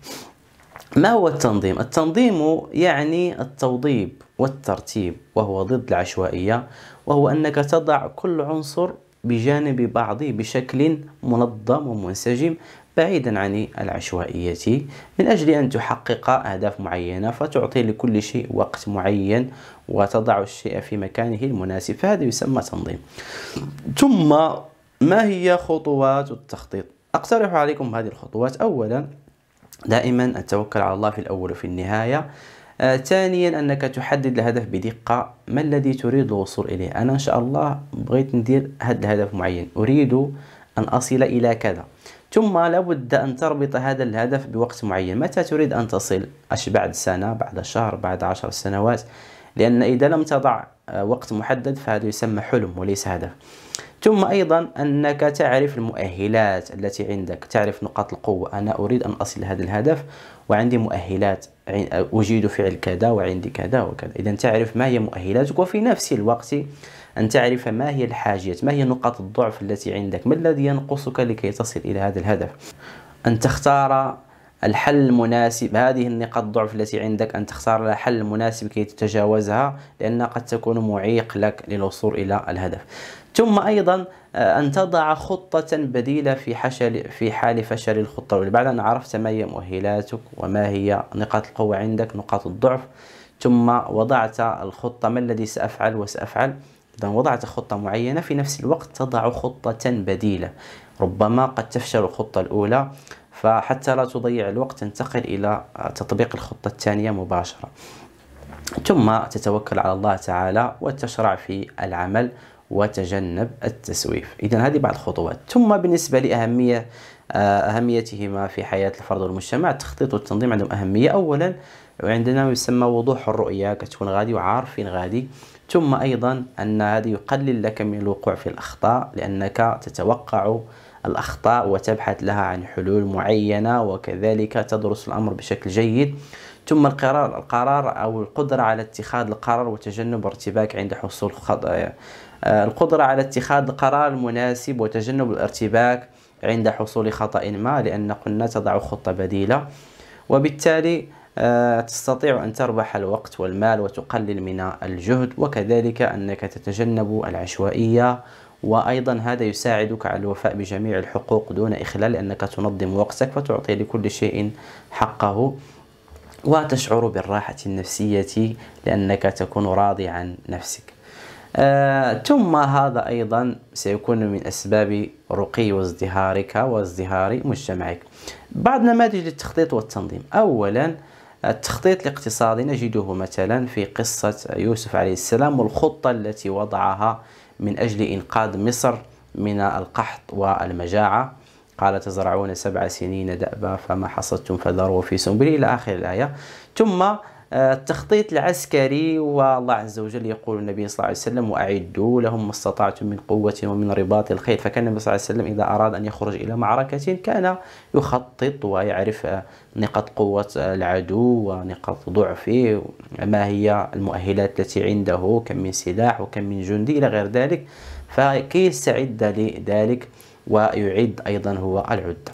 ما هو التنظيم؟ التنظيم يعني التوضيب والترتيب وهو ضد العشوائية وهو أنك تضع كل عنصر بجانب بعضه بشكل منظم ومنسجم بعيدا عن العشوائية من أجل أن تحقق أهداف معينة فتعطي لكل شيء وقت معين وتضع الشيء في مكانه المناسب فهذا يسمى تنظيم ثم ما هي خطوات التخطيط أقترح عليكم هذه الخطوات أولا دائما التوكل على الله في الأول وفي النهاية آه، ثانيا انك تحدد الهدف بدقه ما الذي تريد الوصول اليه انا ان شاء الله بغيت ندير هذا الهدف معين اريد ان اصل الى كذا ثم لابد أن تربط هذا الهدف بوقت معين متى تريد أن تصل أش بعد سنة بعد شهر بعد عشر سنوات لأن إذا لم تضع آه، وقت محدد فهذا يسمى حلم وليس هدف ثم أيضا أنك تعرف المؤهلات التي عندك تعرف نقاط القوة أنا أريد أن أصل هذا الهدف وعندي مؤهلات أجيد فعل كذا وعندي كذا وكذا إذا تعرف ما هي مؤهلاتك وفي نفس الوقت أن تعرف ما هي الحاجيات ما هي نقاط الضعف التي عندك ما الذي ينقصك لكي تصل إلى هذا الهدف أن تختار الحل المناسب هذه النقاط الضعف التي عندك أن تختار لها حل مناسب كي تتجاوزها لأنها قد تكون معيق لك للوصول إلى الهدف ثم أيضا آه، أن تضع خطة بديلة في حشل في حال فشل الخطة الأولى بعد أن عرفت ما هي مؤهلاتك وما هي نقاط القوة عندك نقاط الضعف ثم وضعت الخطة ما الذي سأفعل وسأفعل إذا وضعت خطة معينة في نفس الوقت تضع خطة بديلة ربما قد تفشل الخطة الأولى فحتى لا تضيع الوقت تنتقل إلى تطبيق الخطة الثانية مباشرة ثم تتوكل على الله تعالى وتشرع في العمل وتجنب التسويف إذا هذه بعض الخطوات ثم بالنسبة لأهمية آه، أهميتهما في حياة الفرد والمجتمع التخطيط والتنظيم عندهم أهمية أولا وعندنا ما يسمى وضوح الرؤية كتكون غادي وعارف فين غادي ثم أيضا أن هذا يقلل لك من الوقوع في الأخطاء لأنك تتوقع الأخطاء وتبحث لها عن حلول معينة وكذلك تدرس الأمر بشكل جيد ثم القرار القرار أو القدرة على اتخاذ القرار وتجنب ارتباك عند حصول آه، القدرة على اتخاذ القرار المناسب وتجنب الارتباك عند حصول خطأ ما لأن قلنا تضع خطة بديلة وبالتالي آه، تستطيع أن تربح الوقت والمال وتقلل من الجهد وكذلك أنك تتجنب العشوائية وأيضا هذا يساعدك على الوفاء بجميع الحقوق دون إخلال لأنك تنظم وقتك وتعطي لكل شيء حقه وتشعر بالراحة النفسية لأنك تكون راضي عن نفسك آه، ثم هذا أيضا سيكون من أسباب رقي وازدهارك وازدهار مجتمعك بعض نماذج للتخطيط والتنظيم أولا التخطيط الاقتصادي نجده مثلا في قصة يوسف عليه السلام والخطة التي وضعها من أجل إنقاذ مصر من القحط والمجاعة قال تزرعون سبع سنين دأبا فما حصدتم فذروا في سنبله إلى آخر الآية ثم التخطيط العسكري والله عز وجل يقول النبي صلى الله عليه وسلم وأعدوا لهم ما استطعتم من قوة ومن رباط الخيل فكان النبي صلى الله عليه وسلم إذا أراد أن يخرج إلى معركة كان يخطط ويعرف نقاط قوة العدو ونقاط ضعفه ما هي المؤهلات التي عنده كم من سلاح وكم من جندي إلى غير ذلك فكي يستعد لذلك ويعد أيضا هو العدة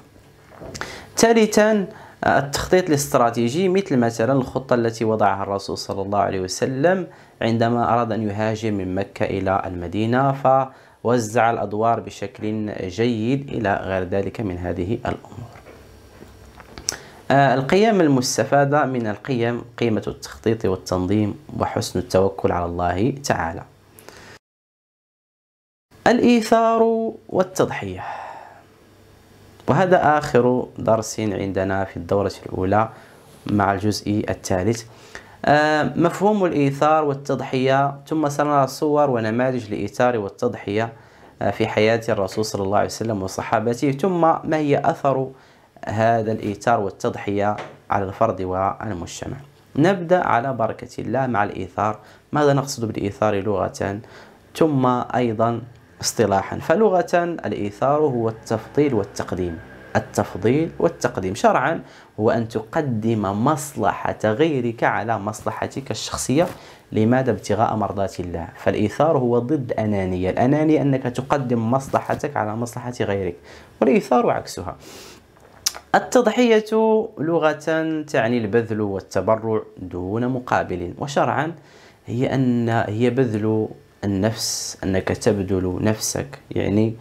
ثالثا التخطيط الاستراتيجي مثل مثلا الخطة التي وضعها الرسول صلى الله عليه وسلم عندما أراد أن يهاجر من مكة إلى المدينة فوزع الأدوار بشكل جيد إلى غير ذلك من هذه الأمور آه، القيم المستفادة من القيم قيمة التخطيط والتنظيم وحسن التوكل على الله تعالى الإيثار والتضحية وهذا آخر درس عندنا في الدورة الأولى مع الجزء الثالث آه، مفهوم الإيثار والتضحية ثم سنرى صور ونماذج الإيثار والتضحية آه، في حياة الرسول صلى الله عليه وسلم وصحابته ثم ما هي أثر هذا الإيثار والتضحية على الفرد والمجتمع نبدأ على بركة الله مع الإيثار ماذا نقصد بالإيثار لغة ثم أيضا اصطلاحا فلغة الإيثار هو التفضيل والتقديم التفضيل والتقديم شرعا هو أن تقدم مصلحة غيرك على مصلحتك الشخصية لماذا ابتغاء مرضاة الله فالإيثار هو ضد أنانية الأنانية أنك تقدم مصلحتك على مصلحة غيرك والإيثار عكسها التضحية لغة تعني البذل والتبرع دون مقابل وشرعا هي أن هي بذل النفس أنك تبذل نفسك يعني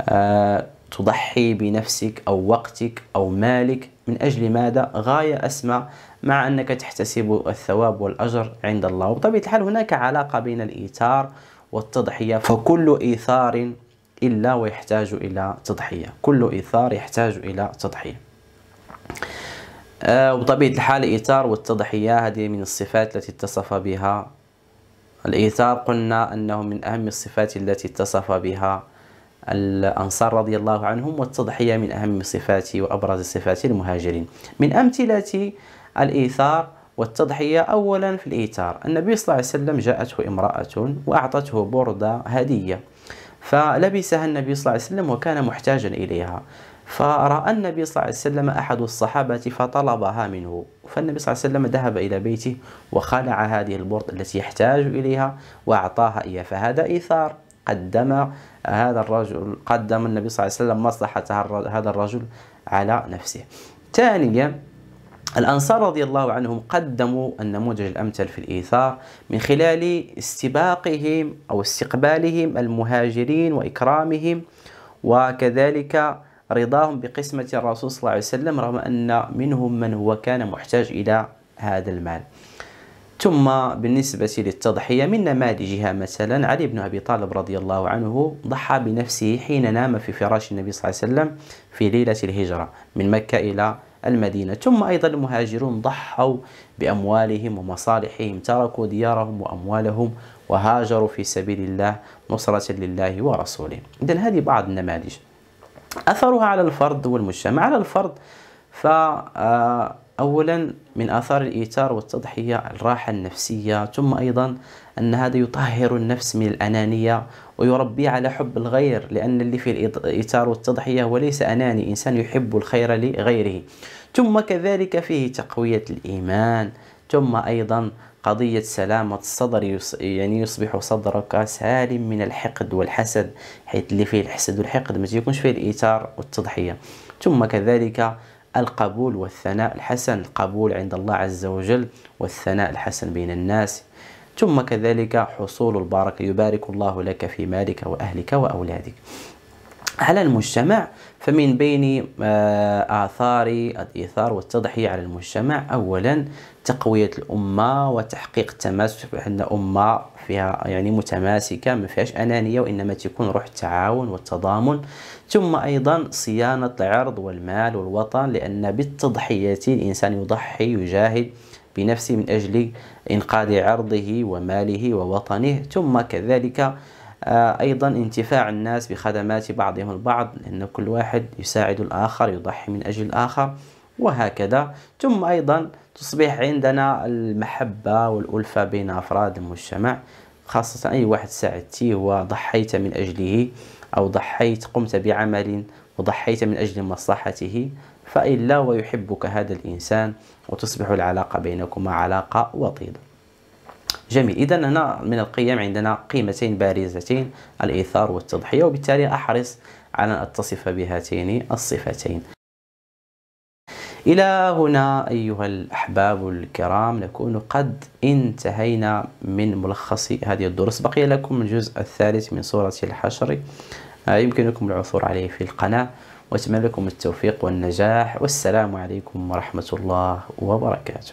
آه، تضحي بنفسك أو وقتك أو مالك من أجل ماذا غاية أسمى مع أنك تحتسب الثواب والأجر عند الله وبطبيعة الحال هناك علاقة بين الإيثار والتضحية فكل إيثار إلا ويحتاج إلى تضحية كل إيثار يحتاج إلى تضحية آه، وبطبيعة الحال الإيثار والتضحية هذه من الصفات التي اتصف بها الإيثار قلنا أنه من أهم الصفات التي اتصف بها الأنصار رضي الله عنهم والتضحية من أهم صفات وأبرز صفات المهاجرين من أمثلة الإيثار والتضحية أولا في الإيثار النبي صلى الله عليه وسلم جاءته امرأة وأعطته بردة هدية فلبسها النبي صلى الله عليه وسلم وكان محتاجا إليها فرأى النبي صلى الله عليه وسلم أحد الصحابة فطلبها منه فالنبي صلى الله عليه وسلم ذهب إلى بيته وخلع هذه البرد التي يحتاج إليها وأعطاها إياه فهذا إيثار قدم هذا الرجل قدم النبي صلى الله عليه وسلم مصلحة هذا الرجل على نفسه ثانيا الأنصار رضي الله عنهم قدموا النموذج الأمثل في الإيثار من خلال استباقهم أو استقبالهم المهاجرين وإكرامهم وكذلك رضاهم بقسمة الرسول صلى الله عليه وسلم رغم أن منهم من هو كان محتاج إلى هذا المال ثم بالنسبة للتضحية من نماذجها مثلا علي بن أبي طالب رضي الله عنه ضحى بنفسه حين نام في فراش النبي صلى الله عليه وسلم في ليلة الهجرة من مكة إلى المدينة ثم أيضا المهاجرون ضحوا بأموالهم ومصالحهم تركوا ديارهم وأموالهم وهاجروا في سبيل الله نصرة لله ورسوله إذا هذه بعض النماذج أثرها على الفرد والمجتمع على الفرد فأولا آه، من آثار الإيثار والتضحية الراحة النفسية ثم أيضا أن هذا يطهر النفس من الأنانية ويربي على حب الغير لأن اللي في الإيثار والتضحية هو ليس أناني إنسان يحب الخير لغيره ثم كذلك فيه تقوية الإيمان ثم أيضا قضية سلامة الصدر يعني يصبح صدرك سالم من الحقد والحسد حيث اللي فيه الحسد والحقد ما تيكونش فيه الإيثار والتضحية ثم كذلك القبول والثناء الحسن القبول عند الله عز وجل والثناء الحسن بين الناس ثم كذلك حصول البركة يبارك الله لك في مالك وأهلك وأولادك على المجتمع فمن بين آه، آثار الإيثار والتضحية على المجتمع أولا تقوية الأمة وتحقيق التماسك بأن أمة فيها يعني متماسكة ما فيهاش أنانية وإنما تكون روح التعاون والتضامن ثم أيضا صيانة العرض والمال والوطن لأن بالتضحية الإنسان يضحي يجاهد بنفسه من أجل إنقاذ عرضه وماله ووطنه ثم كذلك آه، أيضا انتفاع الناس بخدمات بعضهم البعض لأن كل واحد يساعد الآخر يضحي من أجل الآخر وهكذا ثم أيضا تصبح عندنا المحبة والألفة بين أفراد المجتمع خاصة أي واحد ساعدتيه وضحيت من أجله أو ضحيت قمت بعمل وضحيت من أجل مصلحته فإلا ويحبك هذا الإنسان وتصبح العلاقة بينكما علاقة وطيدة جميل إذا هنا من القيم عندنا قيمتين بارزتين الإيثار والتضحية وبالتالي أحرص على أن أتصف بهاتين الصفتين إلى هنا أيها الأحباب الكرام نكون قد انتهينا من ملخص هذه الدروس بقي لكم الجزء الثالث من صورة الحشر آه، يمكنكم العثور عليه في القناة وأتمنى لكم التوفيق والنجاح والسلام عليكم ورحمة الله وبركاته